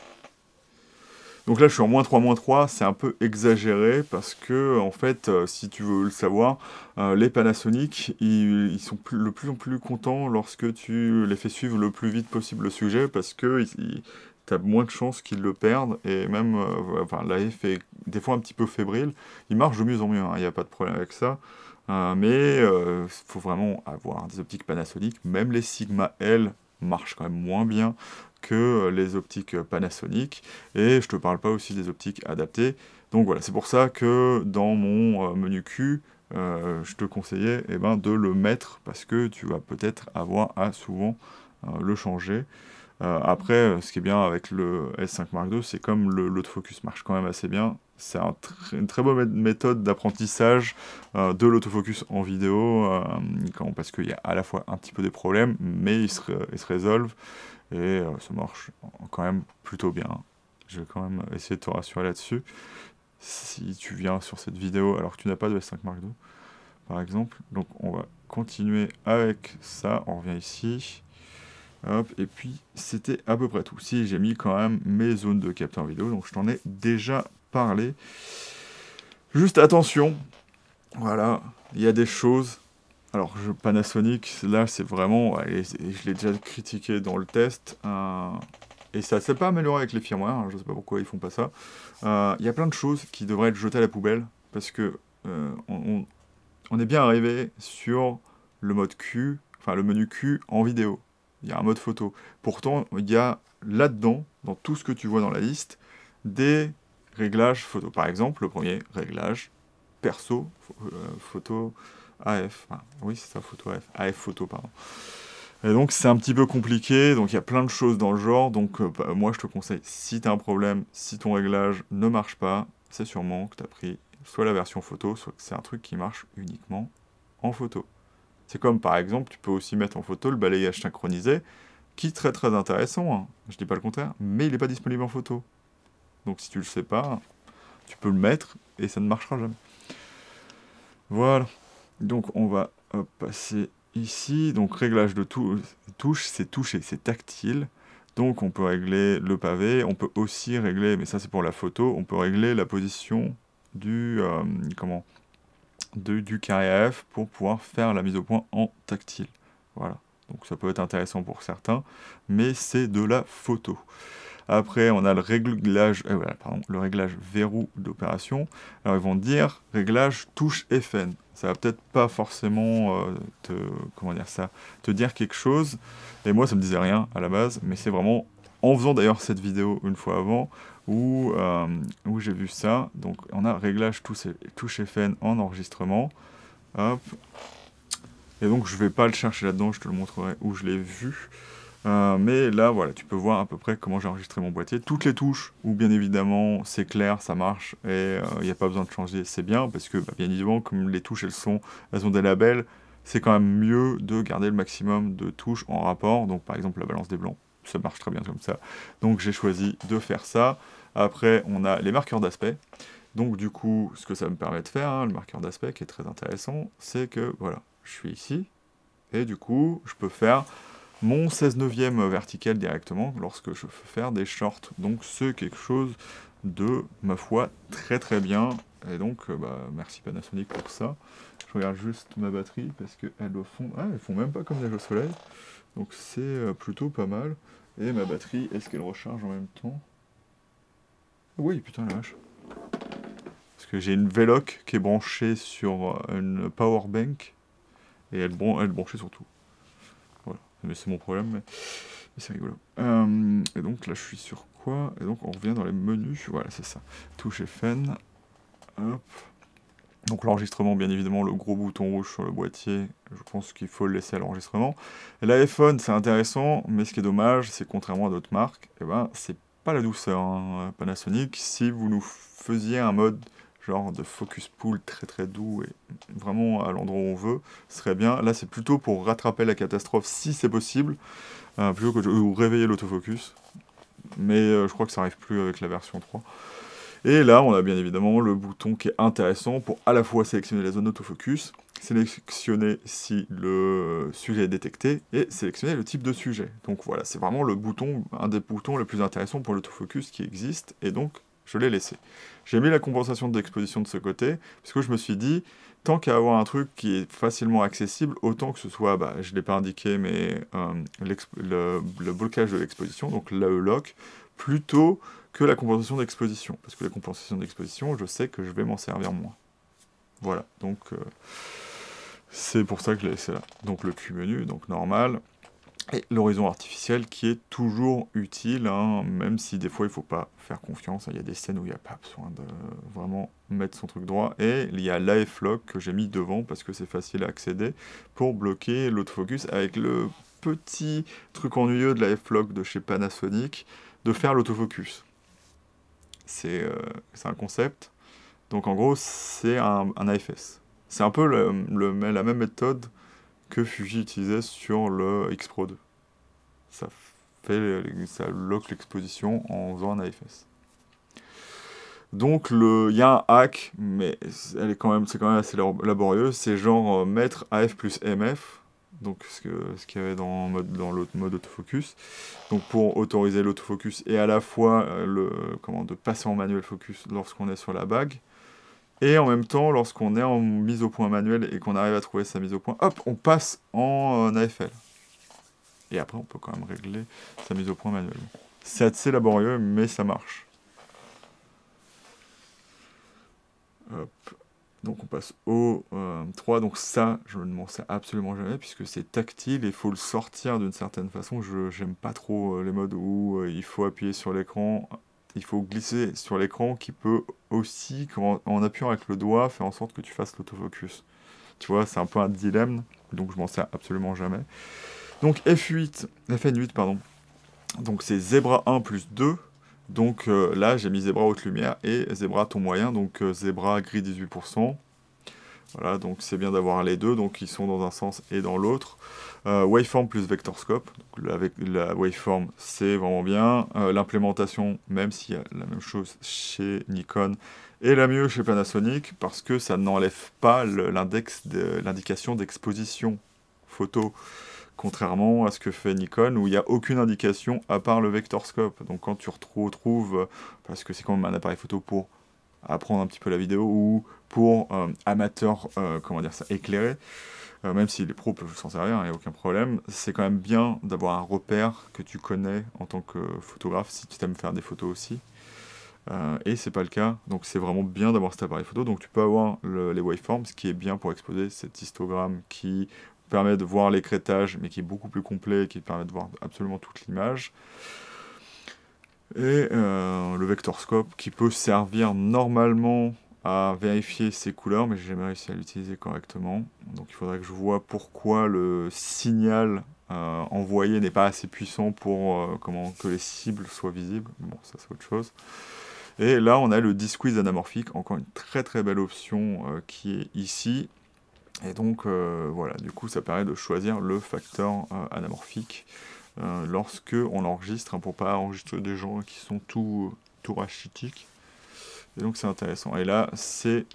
Donc là, je suis en moins 3, moins 3, c'est un peu exagéré parce que, en fait, euh, si tu veux le savoir, euh, les Panasonic, ils, sont le plus en plus contents lorsque tu les fais suivre le plus vite possible le sujet parce que tu as moins de chances qu'ils le perdent et même, là euh, enfin, l'AF est des fois un petit peu fébrile. Il marche de mieux en mieux, hein, il n'y a pas de problème avec ça. mais il faut vraiment avoir des optiques Panasonic, même les Sigma L marchent quand même moins bien que euh, les optiques euh, Panasonic, et je te parle pas aussi des optiques adaptées. Donc voilà, c'est pour ça que dans mon euh, menu Q, je te conseillais et eh ben, de le mettre parce que tu vas peut-être avoir à souvent le changer. après, ce qui est bien avec le S5 Mark II, c'est comme l'autofocus marche quand même assez bien, c'est une très bonne méthode d'apprentissage de l'autofocus en vidéo, parce qu'il y a à la fois un petit peu des problèmes, mais se, ils se résolvent et euh, ça marche quand même plutôt bien. Je vais quand même essayer de te rassurer là-dessus. Si tu viens sur cette vidéo alors que tu n'as pas de S5 Mark II, par exemple, donc on va continuer avec ça, on revient ici. Hop, et puis c'était à peu près tout. Si j'ai mis quand même mes zones de capteur vidéo, donc je t'en ai déjà parlé. Juste attention, voilà, il y a des choses alors, Panasonic, là, c'est vraiment, je l'ai déjà critiqué dans le test, euh, et ça ne s'est pas amélioré avec les firmware, hein, Je ne sais pas pourquoi ils font pas ça. Il euh, y a plein de choses qui devraient être jetées à la poubelle, parce que euh, on, est bien arrivé sur le mode Q, enfin le menu Q en vidéo. Il y a un mode photo. Pourtant, il y a là-dedans, dans tout ce que tu vois dans la liste, des réglages photo. Par exemple, le premier réglage perso, photo AF. Ah, oui, c'est ça, photo AF. AF photo, pardon. Et donc c'est un petit peu compliqué, donc il y a plein de choses dans le genre, donc euh, bah, moi je te conseille, si tu as un problème, si ton réglage ne marche pas, c'est sûrement que tu as pris soit la version photo, soit que c'est un truc qui marche uniquement en photo. C'est comme par exemple, tu peux aussi mettre en photo le balayage synchronisé, qui est très très intéressant, je hein. je dis pas le contraire, mais il n'est pas disponible en photo. Donc si tu ne le sais pas, tu peux le mettre et ça ne marchera jamais. Voilà. Donc on va passer ici. Donc réglage de touche, c'est touché c'est tactile. Donc on peut régler le pavé, on peut aussi régler, mais ça c'est pour la photo, on peut régler la position du, euh, du carré AF pour pouvoir faire la mise au point en tactile. Voilà, donc ça peut être intéressant pour certains, mais c'est de la photo. Après, on a le réglage, eh le réglage verrou d'opération. Alors, ils vont dire réglage touche FN. Ça va peut-être pas forcément euh, te, comment dire te dire quelque chose. Et moi, ça me disait rien à la base, mais c'est vraiment en faisant d'ailleurs cette vidéo une fois avant où, euh, j'ai vu ça. Donc, on a réglage touche FN en enregistrement. Et donc, je ne vais pas le chercher là-dedans, je te le montrerai où je l'ai vu. Euh, mais là, voilà, tu peux voir à peu près comment j'ai enregistré mon boîtier. Toutes les touches, où bien évidemment c'est clair, ça marche, et il euh, n'y a pas besoin de changer, c'est bien, parce que bah, bien évidemment, comme les touches, elles, sont, elles ont des labels, c'est quand même mieux de garder le maximum de touches en rapport. Donc par exemple, la balance des blancs, ça marche très bien comme ça. Donc j'ai choisi de faire ça. Après, on a les marqueurs d'aspect. Donc du coup, ce que ça me permet de faire, hein, le marqueur d'aspect qui est très intéressant, c'est que voilà, je suis ici, et du coup, je peux faire mon 16 neuvième vertical directement lorsque je fais faire des shorts. Donc c'est quelque chose de, ma foi, très très bien. Et donc, euh, bah, merci Panasonic pour ça. Je regarde juste ma batterie parce qu'elle le font... Ah, elles font même pas comme jeux au soleil. Donc c'est euh, plutôt pas mal. Et ma batterie, est-ce qu'elle recharge en même temps Oui, putain la vache. Parce que j'ai une Veloc qui est branchée sur euh, une power bank. Et elle, est branchée sur tout mais c'est mon problème, mais, c'est rigolo. Euh, et donc là, je suis sur quoi Et donc on revient dans les menus, voilà, c'est ça. Touche FN, Donc l'enregistrement, bien évidemment, le gros bouton rouge sur le boîtier, je pense qu'il faut le laisser à l'enregistrement. L'iPhone, c'est intéressant, mais ce qui est dommage, c'est contrairement à d'autres marques, et eh ben, c'est pas la douceur. Hein. Panasonic, si vous nous faisiez un mode genre de focus pool très très doux et vraiment à l'endroit où on veut, serait bien. Là, c'est plutôt pour rattraper la catastrophe si c'est possible, euh, plutôt que de ou réveiller l'autofocus. Mais euh, je crois que ça arrive plus avec la version 3. Et là, on a bien évidemment le bouton qui est intéressant pour à la fois sélectionner les zones d'autofocus, sélectionner si le euh, sujet est détecté et sélectionner le type de sujet. Donc voilà, c'est vraiment le bouton, un des boutons les plus intéressants pour l'autofocus qui existe et donc je l'ai laissé. J'ai mis la compensation d'exposition de ce côté, parce que je me suis dit, tant qu'à avoir un truc qui est facilement accessible, autant que ce soit, bah, je ne l'ai pas indiqué, mais euh, le, blocage de l'exposition, donc l'AELOC, lock, plutôt que la compensation d'exposition. Parce que la compensation d'exposition, je sais que je vais m'en servir moins. Voilà, donc euh, c'est pour ça que je l'ai laissé là. Donc le Q-menu, donc normal et l'horizon artificiel qui est toujours utile, hein, même si des fois il ne faut pas faire confiance. Hein. Il y a des scènes où il n'y a pas besoin de vraiment mettre son truc droit. Et il y a l'AF-Lock que j'ai mis devant parce que c'est facile à accéder pour bloquer l'autofocus avec le petit truc ennuyeux de l'AF-Lock de chez Panasonic de faire l'autofocus. Euh, c'est un concept. Donc en gros, c'est un, un AFS. C'est un peu le, la même méthode que Fuji utilisait sur le x 2 Ça, fait, ça bloque l'exposition en faisant un AFS. Donc il y a un hack, mais elle est quand même, c'est quand même assez laborieux. C'est genre euh, mettre AF plus MF, donc ce qu'il ce qu'il y avait dans, mode, dans l'autre mode autofocus, donc pour autoriser l'autofocus et à la fois euh, le, comment, de passer en manuel focus lorsqu'on est sur la bague. Et en même temps, lorsqu'on est en mise au point manuel et qu'on arrive à trouver sa mise au point, hop, on passe en euh, AFL. Et après, on peut quand même régler sa mise au point manuellement. C'est assez laborieux, mais ça marche. Donc on passe au 3. Euh, Donc ça, je ne m'en absolument jamais puisque c'est tactile et il faut le sortir d'une certaine façon. Je n'aime pas trop euh, les modes où il faut appuyer sur l'écran il faut glisser sur l'écran qui peut aussi, en, appuyant avec le doigt, faire en sorte que tu fasses l'autofocus. Tu vois, c'est un peu un dilemme, donc je m'en sers absolument jamais. Donc F8, FN8, pardon. Donc c'est Zebra 1 plus 2. Donc euh, là, j'ai mis Zebra haute lumière et Zebra ton moyen, donc euh, Zebra gris 18%. Voilà, donc c'est bien d'avoir les deux, donc ils sont dans un sens et dans l'autre. Euh, waveform plus Vectorscope. Donc, la waveform, c'est vraiment bien. Euh, l'implémentation, même s'il y a la même chose chez Nikon, est la mieux chez Panasonic parce que ça n'enlève pas l'indication d'exposition photo, contrairement à ce que fait Nikon où il n'y a aucune indication à part le Vectorscope. Donc quand tu retrouves, parce que c'est quand même un appareil photo pour apprendre un petit peu la vidéo ou pour euh, amateur, comment dire ça, éclairé. Euh, même si les pros peuvent s'en servir, il n'y a aucun problème, c'est quand même bien d'avoir un repère que tu connais en tant que photographe, si tu aimes faire des photos aussi. Euh, et c'est pas le cas, donc c'est vraiment bien d'avoir cet appareil photo. Donc tu peux avoir les waveforms, ce qui est bien pour exposer cet histogramme qui permet de voir l'écrétage, mais qui est beaucoup plus complet, qui permet de voir absolument toute l'image. Et euh, le vectorscope qui peut servir normalement vérifier ses couleurs, mais j'ai jamais réussi à l'utiliser correctement. Donc il faudrait que je vois pourquoi le signal euh, envoyé n'est pas assez puissant pour euh, comment que les cibles soient visibles. Bon, ça c'est autre chose. Et là, on a le disqueeze anamorphique, encore une très très belle option euh, qui est ici. Et donc, voilà, du coup, ça permet de choisir le facteur anamorphique lorsque on enregistre hein, pour pas enregistrer des gens qui sont tout, tout rachitiques. Et donc c'est intéressant. Et là, c'est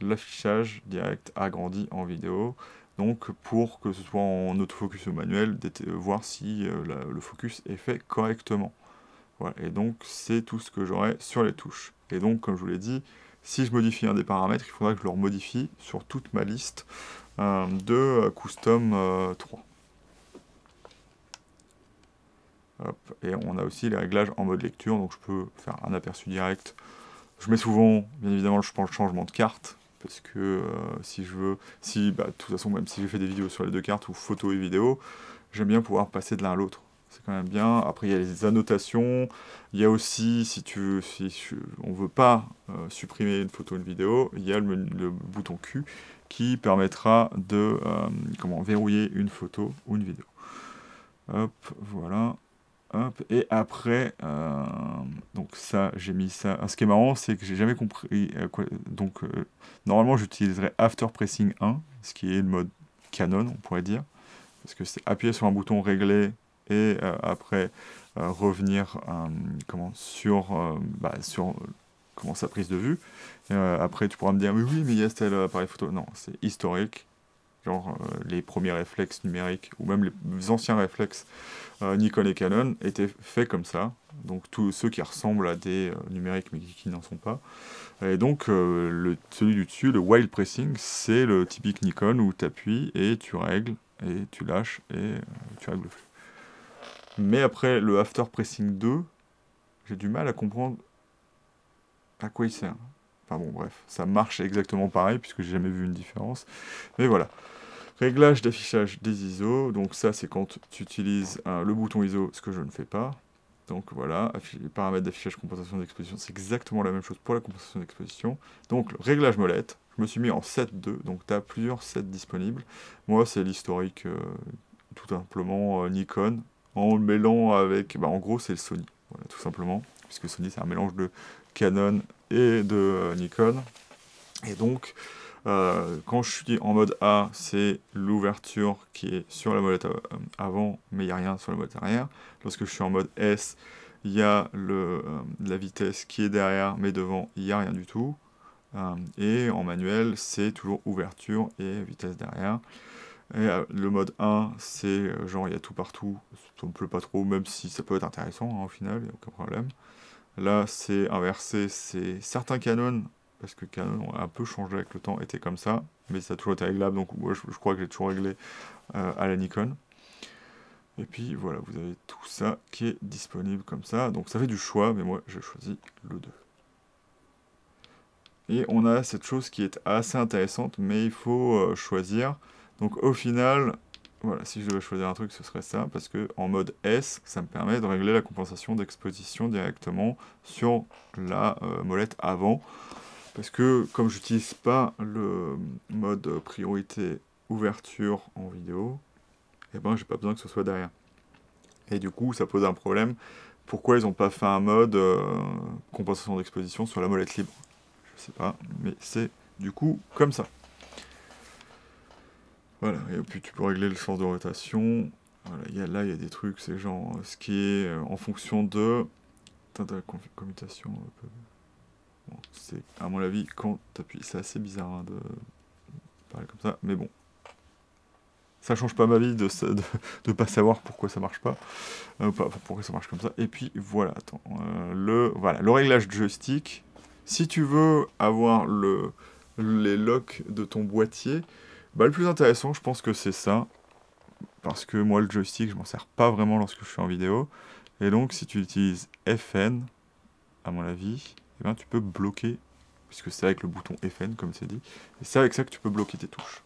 l'affichage direct agrandi en vidéo. Donc pour que ce soit en autofocus ou manuel, euh, voir si euh, le focus est fait correctement. Voilà. Et donc c'est tout ce que j'aurai sur les touches. Et donc comme je vous l'ai dit, si je modifie un des paramètres, il faudra que je le modifie sur toute ma liste euh, de custom 3. Et on a aussi les réglages en mode lecture, donc je peux faire un aperçu direct je mets souvent, bien évidemment, je le changement de carte, parce que euh, si je veux, si, bah, de toute façon, même si j'ai fait des vidéos sur les deux cartes, ou photos et vidéos, j'aime bien pouvoir passer de l'un à l'autre. C'est quand même bien. Après, il y a les annotations. Il y a aussi, si, tu veux, si veut pas euh, supprimer une photo ou une vidéo, il y a le, bouton Q qui permettra de euh, comment, verrouiller une photo ou une vidéo. Hop, voilà et après, euh, donc ça, j'ai mis ça. Ah, ce qui est marrant, c'est que j'ai jamais compris euh, quoi. Donc, euh, normalement, j'utiliserais After Pressing 1, ce qui est le mode canon, on pourrait dire. Parce que c'est appuyer sur un bouton réglé et après revenir comment, sur, bah, sur comment, sa prise de vue. après, tu pourras me dire, mais oui, mais il y a cet appareil photo. Non, c'est historique genre euh, les premiers réflexes numériques, ou même les anciens réflexes euh, Nikon et Canon, étaient faits comme ça. Donc tous ceux qui ressemblent à des euh, numériques mais qui, n'en sont pas. Et donc le, celui du dessus, le wild pressing, c'est le typique Nikon où tu appuies et tu règles, et tu lâches, et tu règles le flux. Mais après le after pressing 2, j'ai du mal à comprendre à quoi il sert. Enfin bon, bref, ça marche exactement pareil puisque j'ai jamais vu une différence. Mais voilà. Réglage d'affichage des ISO. Donc ça, c'est quand tu utilises euh, le bouton ISO, ce que je ne fais pas. Donc voilà, paramètres d'affichage compensation d'exposition, c'est exactement la même chose pour la compensation d'exposition. Donc réglage molette, je me suis mis en 7.2, donc tu as plusieurs sets disponibles. Moi, c'est l'historique euh, tout simplement euh, Nikon, en le mêlant avec, bah, en gros, c'est le Sony, tout simplement, puisque Sony, c'est un mélange de Canon et de Nikon. Et donc, euh, quand je suis en mode A, c'est l'ouverture qui est sur la molette euh, avant, mais il n'y a rien sur la molette arrière. Lorsque je suis en mode S, il y a le, euh, la vitesse qui est derrière, mais devant, il n'y a rien du tout. et en manuel, c'est toujours ouverture et vitesse derrière. Et le mode 1, c'est genre il y a tout partout, ça me plaît pas trop, même si ça peut être intéressant hein, au final, il n'y a aucun problème. Là, c'est inversé, c'est certains canons parce que Canon a un peu changé avec le temps, était comme ça, mais ça a toujours été réglable, donc je, crois que j'ai toujours réglé euh, à la Nikon. Et puis voilà, vous avez tout ça qui est disponible comme ça, donc ça fait du choix, mais moi j'ai choisi le 2. Et on a cette chose qui est assez intéressante, mais il faut euh, choisir. Donc au final, voilà, si je devais choisir un truc, ce serait ça, parce que en mode S, ça me permet de régler la compensation d'exposition directement sur la euh, molette avant. Parce que comme j'utilise pas le mode priorité ouverture en vidéo, et eh ben j'ai pas besoin que ce soit derrière. Et du coup, ça pose un problème. Pourquoi ils n'ont pas fait un mode euh, compensation d'exposition sur la molette libre Je sais pas, mais c'est du coup comme ça. Voilà, et puis tu peux régler le sens de rotation. Voilà, y là, il y a des trucs, c'est genre euh, ce qui est euh, en fonction de... la commutation c'est à mon avis quand t'appuies. C'est assez bizarre hein, de parler comme ça, mais bon. Ça change pas ma vie de, ne pas savoir pourquoi ça marche pas, euh, pourquoi ça marche comme ça. Et puis voilà, attends, euh, le voilà le réglage joystick. Si tu veux avoir les locks de ton boîtier, bah le plus intéressant, je pense que c'est ça, parce que moi le joystick, je m'en sers pas vraiment lorsque je suis en vidéo. Et donc si tu utilises FN, à mon avis, eh ben, tu peux bloquer, puisque c'est avec le bouton FN, comme c'est dit, et c'est avec ça que tu peux bloquer tes touches.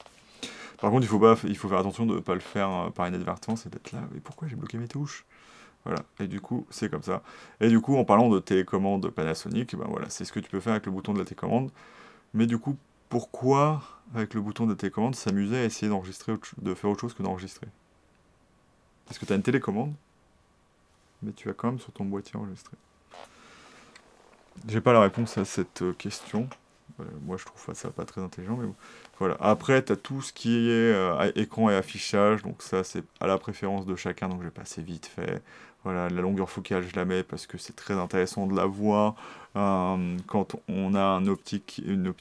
Par contre, il faut, pas, il faut faire attention de ne pas le faire euh, par inadvertance et d'être là, mais pourquoi j'ai bloqué mes touches voilà, et du coup, c'est comme ça. Et du coup, en parlant de télécommande Panasonic, eh ben voilà, c'est ce que tu peux faire avec le bouton de la télécommande. Mais du coup, pourquoi, avec le bouton de la télécommande, s'amuser à essayer d'enregistrer, de faire autre chose que d'enregistrer Parce que tu as une télécommande, mais tu as quand même sur ton boîtier enregistré. J'ai pas la réponse à cette euh, question. Euh, moi, je trouve ça pas très intelligent, mais voilà. Après, tu as tout ce qui est euh, écran et affichage, donc ça, c'est à la préférence de chacun, donc je vais passer vite fait. la longueur focale, je la mets parce que c'est très intéressant de la voir quand on a une optique qui ne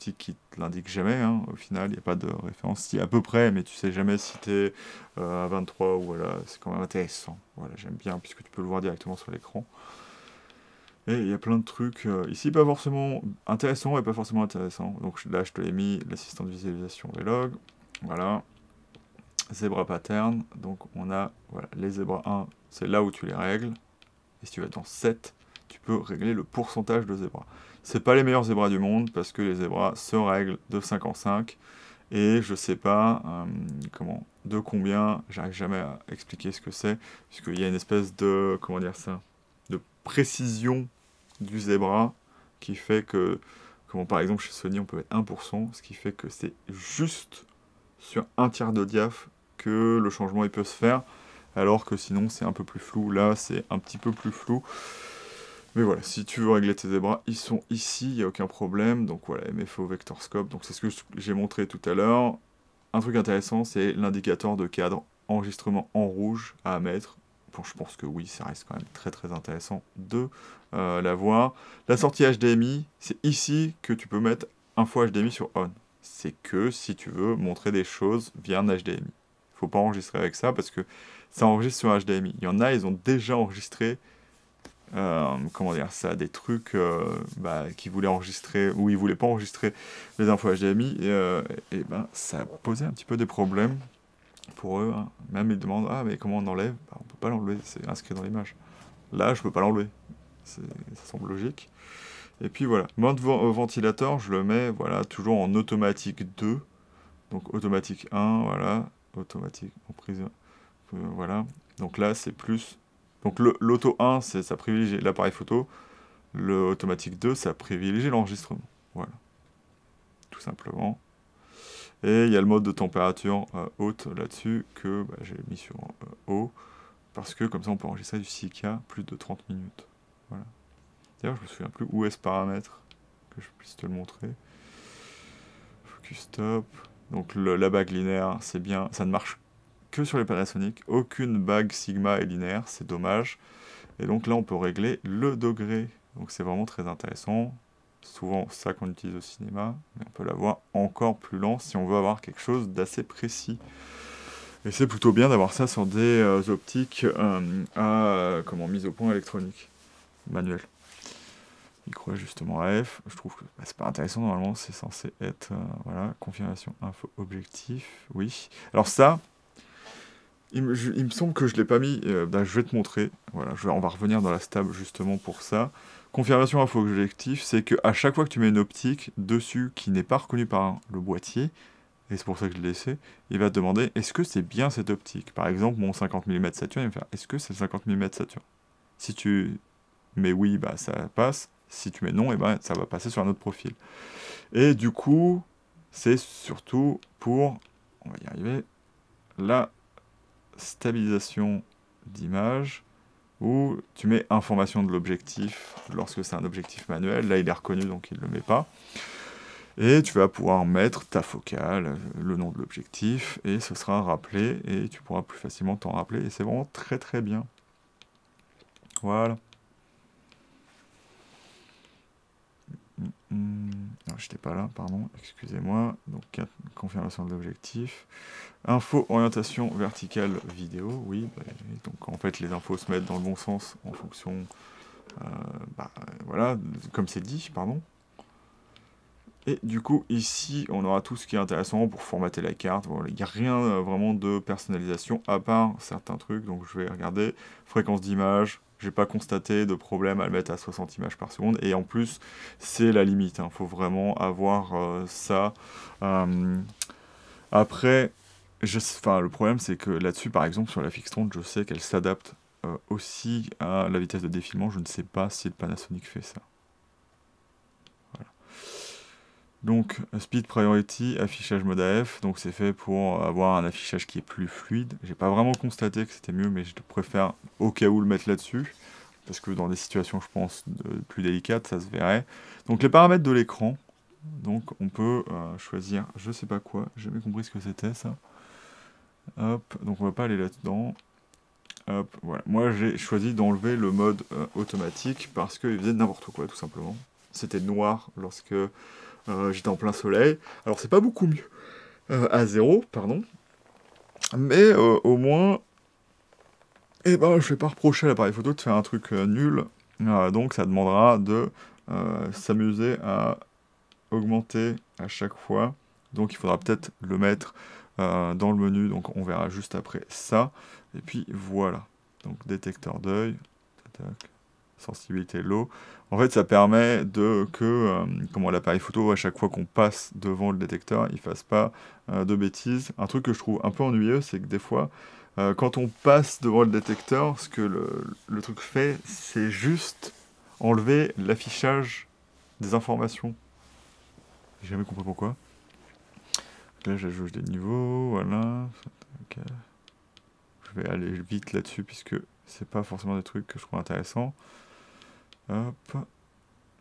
l'indique jamais. Hein, au final, il n'y a pas de référence, si à peu près, mais tu sais jamais si tu es à 23 ou voilà, c'est quand même intéressant. j'aime bien puisque tu peux le voir directement sur l'écran. Et il y a plein de trucs euh, ici, pas forcément intéressants et pas forcément intéressants. Donc là, je te l'ai mis, l'assistant de visualisation des logs. Voilà. Zebra pattern. Donc on a les zebras 1, c'est là où tu les règles. Et si tu vas dans 7, tu peux régler le pourcentage de zebras. C'est pas les meilleurs zebras du monde parce que les zebras se règlent de 5 en 5 et je ne sais pas euh, comment de combien, j'arrive jamais à expliquer ce que c'est puisqu'il y a une espèce de comment dire ça, de précision du zébra qui fait que, comment par exemple chez Sony, on peut mettre 1%, ce qui fait que c'est juste sur un tiers de diaph que le changement il peut se faire, alors que sinon c'est un peu plus flou. Là, c'est un petit peu plus flou. Mais voilà, si tu veux régler tes zébras, ils sont ici, il n'y a aucun problème. Donc voilà, MFO Vectorscope, donc c'est ce que j'ai montré tout à l'heure. Un truc intéressant, c'est l'indicateur de cadre enregistrement en rouge à mettre je pense que oui, ça reste quand même très très intéressant de euh, la voir. La sortie HDMI, c'est ici que tu peux mettre info HDMI sur on. C'est que si tu veux montrer des choses via un HDMI. Il faut pas enregistrer avec ça parce que ça enregistre sur HDMI. Il y en a, ils ont déjà enregistré euh, comment dire ça, des trucs euh, bah, qui voulaient enregistrer ou ils voulaient pas enregistrer les infos HDMI, et, et ben ça posait un petit peu des problèmes Hein. Même ils demandent Ah, mais comment on enlève bah, On peut pas l'enlever, c'est inscrit dans l'image. Là, je peux pas l'enlever. Ça semble logique. Et puis voilà. Mode euh, ventilateur, je le mets voilà, toujours en automatique 2. Donc automatique 1, voilà. Automatique en prise. Euh, voilà. Donc là, c'est plus. Donc l'auto 1, c'est ça privilégie l'appareil photo. Le automatique 2, ça privilégie l'enregistrement. Voilà. Tout simplement. Et il y a le mode de température euh, haute là-dessus que bah, j'ai mis sur haut, euh, parce que comme ça on peut enregistrer du 6K plus de 30 minutes. D'ailleurs, je me souviens plus où est ce paramètre, que je puisse te le montrer. Focus stop... Donc la bague linéaire, c'est bien, ça ne marche que sur les Panasonic. Aucune bague Sigma est linéaire, c'est dommage. Et donc là, on peut régler le degré. Donc c'est vraiment très intéressant souvent ça qu'on utilise au cinéma, mais on peut l'avoir encore plus lent si on veut avoir quelque chose d'assez précis. Et c'est plutôt bien d'avoir ça sur des euh, optiques euh, à euh, comment, mise au point électronique, manuelle. Micro justement AF, je trouve que bah, c'est pas intéressant, normalement c'est censé être, voilà, confirmation info objectif, oui. Alors ça, il, me, semble que je l'ai pas mis, bah, je vais te montrer, voilà, on va revenir dans la stable justement pour ça confirmation info objectif, c'est qu'à chaque fois que tu mets une optique dessus qui n'est pas reconnue par le boîtier, et c'est pour ça que je l'ai laissé, il va te demander est-ce que c'est bien cette optique Par exemple, mon 50 mm Saturne, il va me faire est-ce que c'est le 50 mm Saturne Si tu mets oui, bah, ça passe. Si tu mets non, et eh ben, ça va passer sur un autre profil. Et du coup, c'est surtout pour, on va y arriver, la stabilisation d'image où tu mets information de l'objectif lorsque c'est un objectif manuel. Là, il est reconnu, donc il ne le met pas. Et tu vas pouvoir mettre ta focale, le nom de l'objectif, et ce sera rappelé, et tu pourras plus facilement t'en rappeler. Et c'est vraiment très très bien. Voilà. Hmm. Ah, j'étais pas là, pardon, excusez-moi. Donc, confirmation de l'objectif. Info, orientation verticale vidéo, bah, oui. donc, en fait, les infos se mettent dans le bon sens en fonction. Euh, bah, voilà, comme c'est dit, pardon. Et du coup, ici, on aura tout ce qui est intéressant pour formater la carte. Il n'y a rien euh, vraiment de personnalisation à part certains trucs. Donc, je vais regarder fréquence d'image, j'ai pas constaté de problème à le mettre à 60 images par seconde. Et en plus, c'est la limite. Il hein. faut vraiment avoir euh, ça. Euh, après, je, le problème, c'est que là-dessus, par exemple, sur la Fixtron, je sais qu'elle s'adapte euh, aussi à la vitesse de défilement. Je ne sais pas si le Panasonic fait ça. Donc Speed Priority, affichage mode AF, donc c'est fait pour avoir un affichage qui est plus fluide. J'ai pas vraiment constaté que c'était mieux, mais je préfère au cas où le mettre là-dessus, parce que dans des situations je pense plus délicates, ça se verrait. Donc les paramètres de l'écran, donc on peut euh, choisir je sais pas quoi, j'ai jamais compris ce que c'était ça. Hop, donc on va pas aller là-dedans. Hop, voilà. Moi j'ai choisi d'enlever le mode euh, automatique parce qu'il faisait n'importe quoi tout simplement. C'était noir lorsque euh, j'étais en plein soleil. Alors c'est pas beaucoup mieux. Euh, à zéro, pardon. Mais euh, au moins, et eh ben, je vais pas reprocher à l'appareil photo de faire un truc nul. donc ça demandera de s'amuser à augmenter à chaque fois. Donc il faudra peut-être le mettre dans le menu. Donc on verra juste après ça. Et puis voilà. Donc détecteur d'œil. Sensibilité low. En fait, ça permet de que, euh, l'appareil photo, à chaque fois qu'on passe devant le détecteur, il fasse pas euh, de bêtises. Un truc que je trouve un peu ennuyeux, c'est que des fois, euh, quand on passe devant le détecteur, ce que le, truc fait, c'est juste enlever l'affichage des informations. J'ai jamais compris pourquoi. Là, j'ajoute des niveaux, voilà. Je vais aller vite là-dessus puisque c'est pas forcément des trucs que je trouve intéressants. Hop.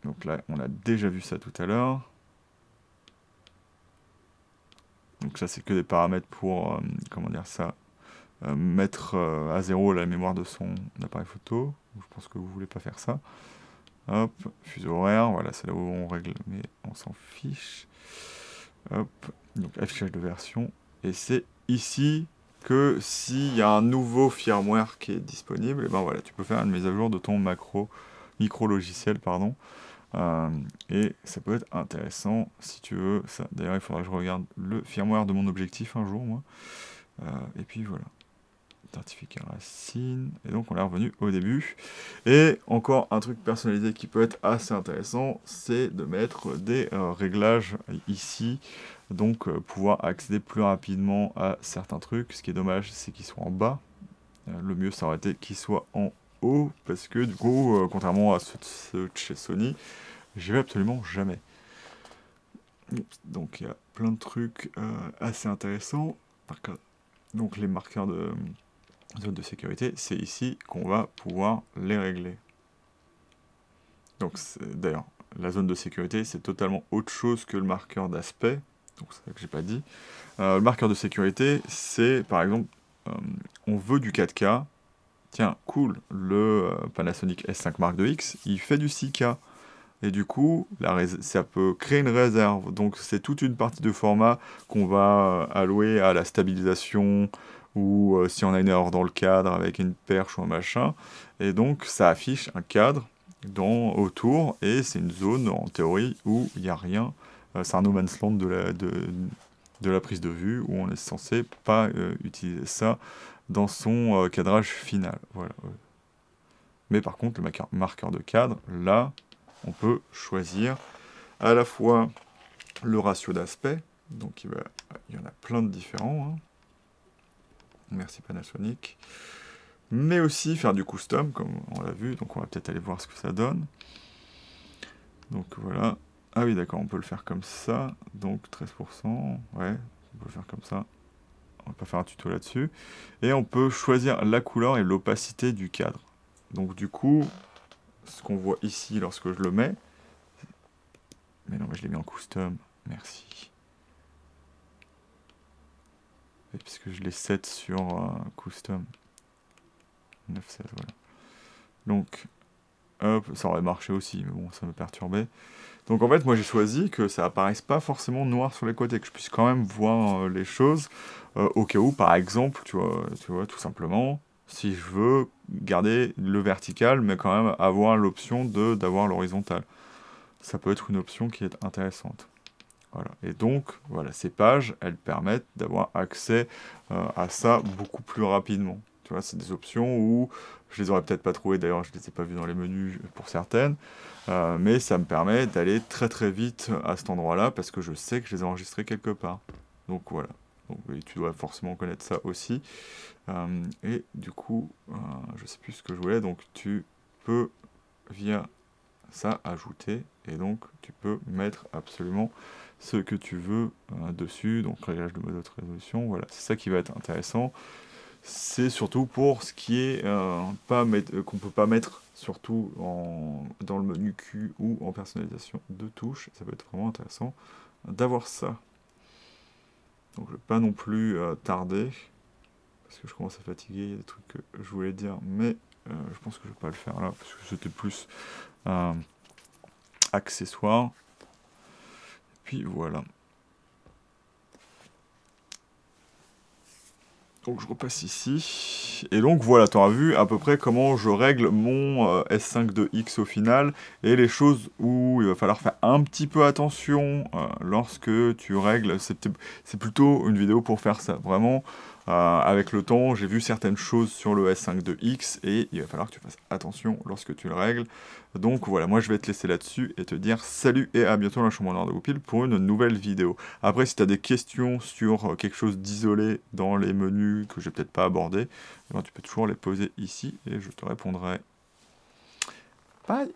Donc là, on a déjà vu ça tout à l'heure. Donc ça, c'est que des paramètres pour, euh, comment dire ça, euh, mettre euh, à zéro la mémoire de son appareil photo. Je pense que vous voulez pas faire ça. Hop, fuseau horaire, voilà, c'est là où on règle, mais on s'en fiche. Hop, donc affichage de version. Et c'est ici que s'il y a un nouveau firmware qui est disponible, et eh ben voilà, tu peux faire une mise à jour de ton macro micro pardon. Euh, et ça peut être intéressant si tu veux. Ça, d'ailleurs, il faudra que je regarde le firmware de mon objectif un jour, euh, et puis voilà. Certificat racine. Et donc, on est revenu au début. Et encore un truc personnalisé qui peut être assez intéressant, c'est de mettre des euh, réglages ici. Donc, pouvoir accéder plus rapidement à certains trucs. Ce qui est dommage, c'est qu'ils soient en bas. le mieux, ça aurait été qu'ils soient en parce que du coup, euh, contrairement à ce chez Sony, j'y vais absolument jamais. Donc il y a plein de trucs euh, assez intéressants. Donc les marqueurs de euh, zone de sécurité, c'est ici qu'on va pouvoir les régler. Donc d'ailleurs, la zone de sécurité, c'est totalement autre chose que le marqueur d'aspect. Donc c'est ça que j'ai pas dit. le marqueur de sécurité, c'est par exemple, on veut du 4K, tiens, cool, le euh, Panasonic S5 Mark II X, il fait du 6K. Et du coup, ça peut créer une réserve. Donc c'est toute une partie de format qu'on va euh, allouer à la stabilisation ou euh, si on a une erreur dans le cadre avec une perche ou un machin. Et donc ça affiche un cadre dans, autour et c'est une zone en théorie où il n'y a rien. c'est un no man's land de la, prise de vue où on est censé pas utiliser ça dans son euh, cadrage final. Voilà. Mais par contre, le marqueur de cadre, là, on peut choisir à la fois le ratio d'aspect, donc il, y en a plein de différents. Hein. Merci Panasonic. Mais aussi faire du custom, comme on l'a vu, donc on va peut-être aller voir ce que ça donne. Donc voilà. Ah oui, d'accord, on peut le faire comme ça, donc 13%, ouais, on peut le faire comme ça on va pas faire un tuto là-dessus. Et on peut choisir la couleur et l'opacité du cadre. Donc du coup, ce qu'on voit ici lorsque je le mets, mais non, mais je l'ai mis en custom, merci. Et puisque je l'ai 7 sur euh, custom, 9, 16, voilà. Donc, ça aurait marché aussi, mais bon, ça me perturbait. Donc en fait, moi j'ai choisi que ça apparaisse pas forcément noir sur les côtés, que je puisse quand même voir euh, les choses euh, au cas où, par exemple, tu vois, tu vois, tout simplement, si je veux garder le vertical, mais quand même avoir l'option de d'avoir l'horizontal. Ça peut être une option qui est intéressante. Voilà. Et donc, voilà, ces pages, elles permettent d'avoir accès euh, à ça beaucoup plus rapidement. Tu vois, c'est des options où je les aurais peut-être pas trouvées, d'ailleurs je ne les ai pas vues dans les menus pour certaines, euh, mais ça me permet d'aller très très vite à cet endroit-là parce que je sais que je les ai enregistrées quelque part. Donc voilà. tu dois forcément connaître ça aussi. Euh, et du coup, je euh, je sais plus ce que je voulais, donc tu peux via ça ajouter et donc tu peux mettre absolument ce que tu veux dessus, donc réglage de mode de résolution, voilà, c'est ça qui va être intéressant c'est surtout pour ce qui est euh, pas euh, qu'on peut pas mettre surtout dans le menu Q ou en personnalisation de touches. Ça peut être vraiment intéressant d'avoir ça. Donc je ne vais pas non plus euh, tarder, parce que je commence à fatiguer, il y a des trucs que je voulais dire, mais euh, je pense que je ne vais pas le faire là, parce que c'était plus accessoire. Et puis voilà. Donc je repasse ici. Et donc voilà, tu auras vu à peu près comment je règle mon euh, S52X au final. Et les choses où il va falloir faire un petit peu attention euh, lorsque tu règles. C'est plutôt une vidéo pour faire ça. Vraiment, euh, avec le temps, j'ai vu certaines choses sur le S52X et il va falloir que tu fasses attention lorsque tu le règles. Donc voilà, moi je vais te laisser là-dessus et te dire salut et à bientôt dans la chambre noir de Goupil pour une nouvelle vidéo. Après, si tu as des questions sur euh, quelque chose d'isolé dans les menus que j'ai peut-être pas abordé, eh ben, tu peux toujours les poser ici et je te répondrai. Bye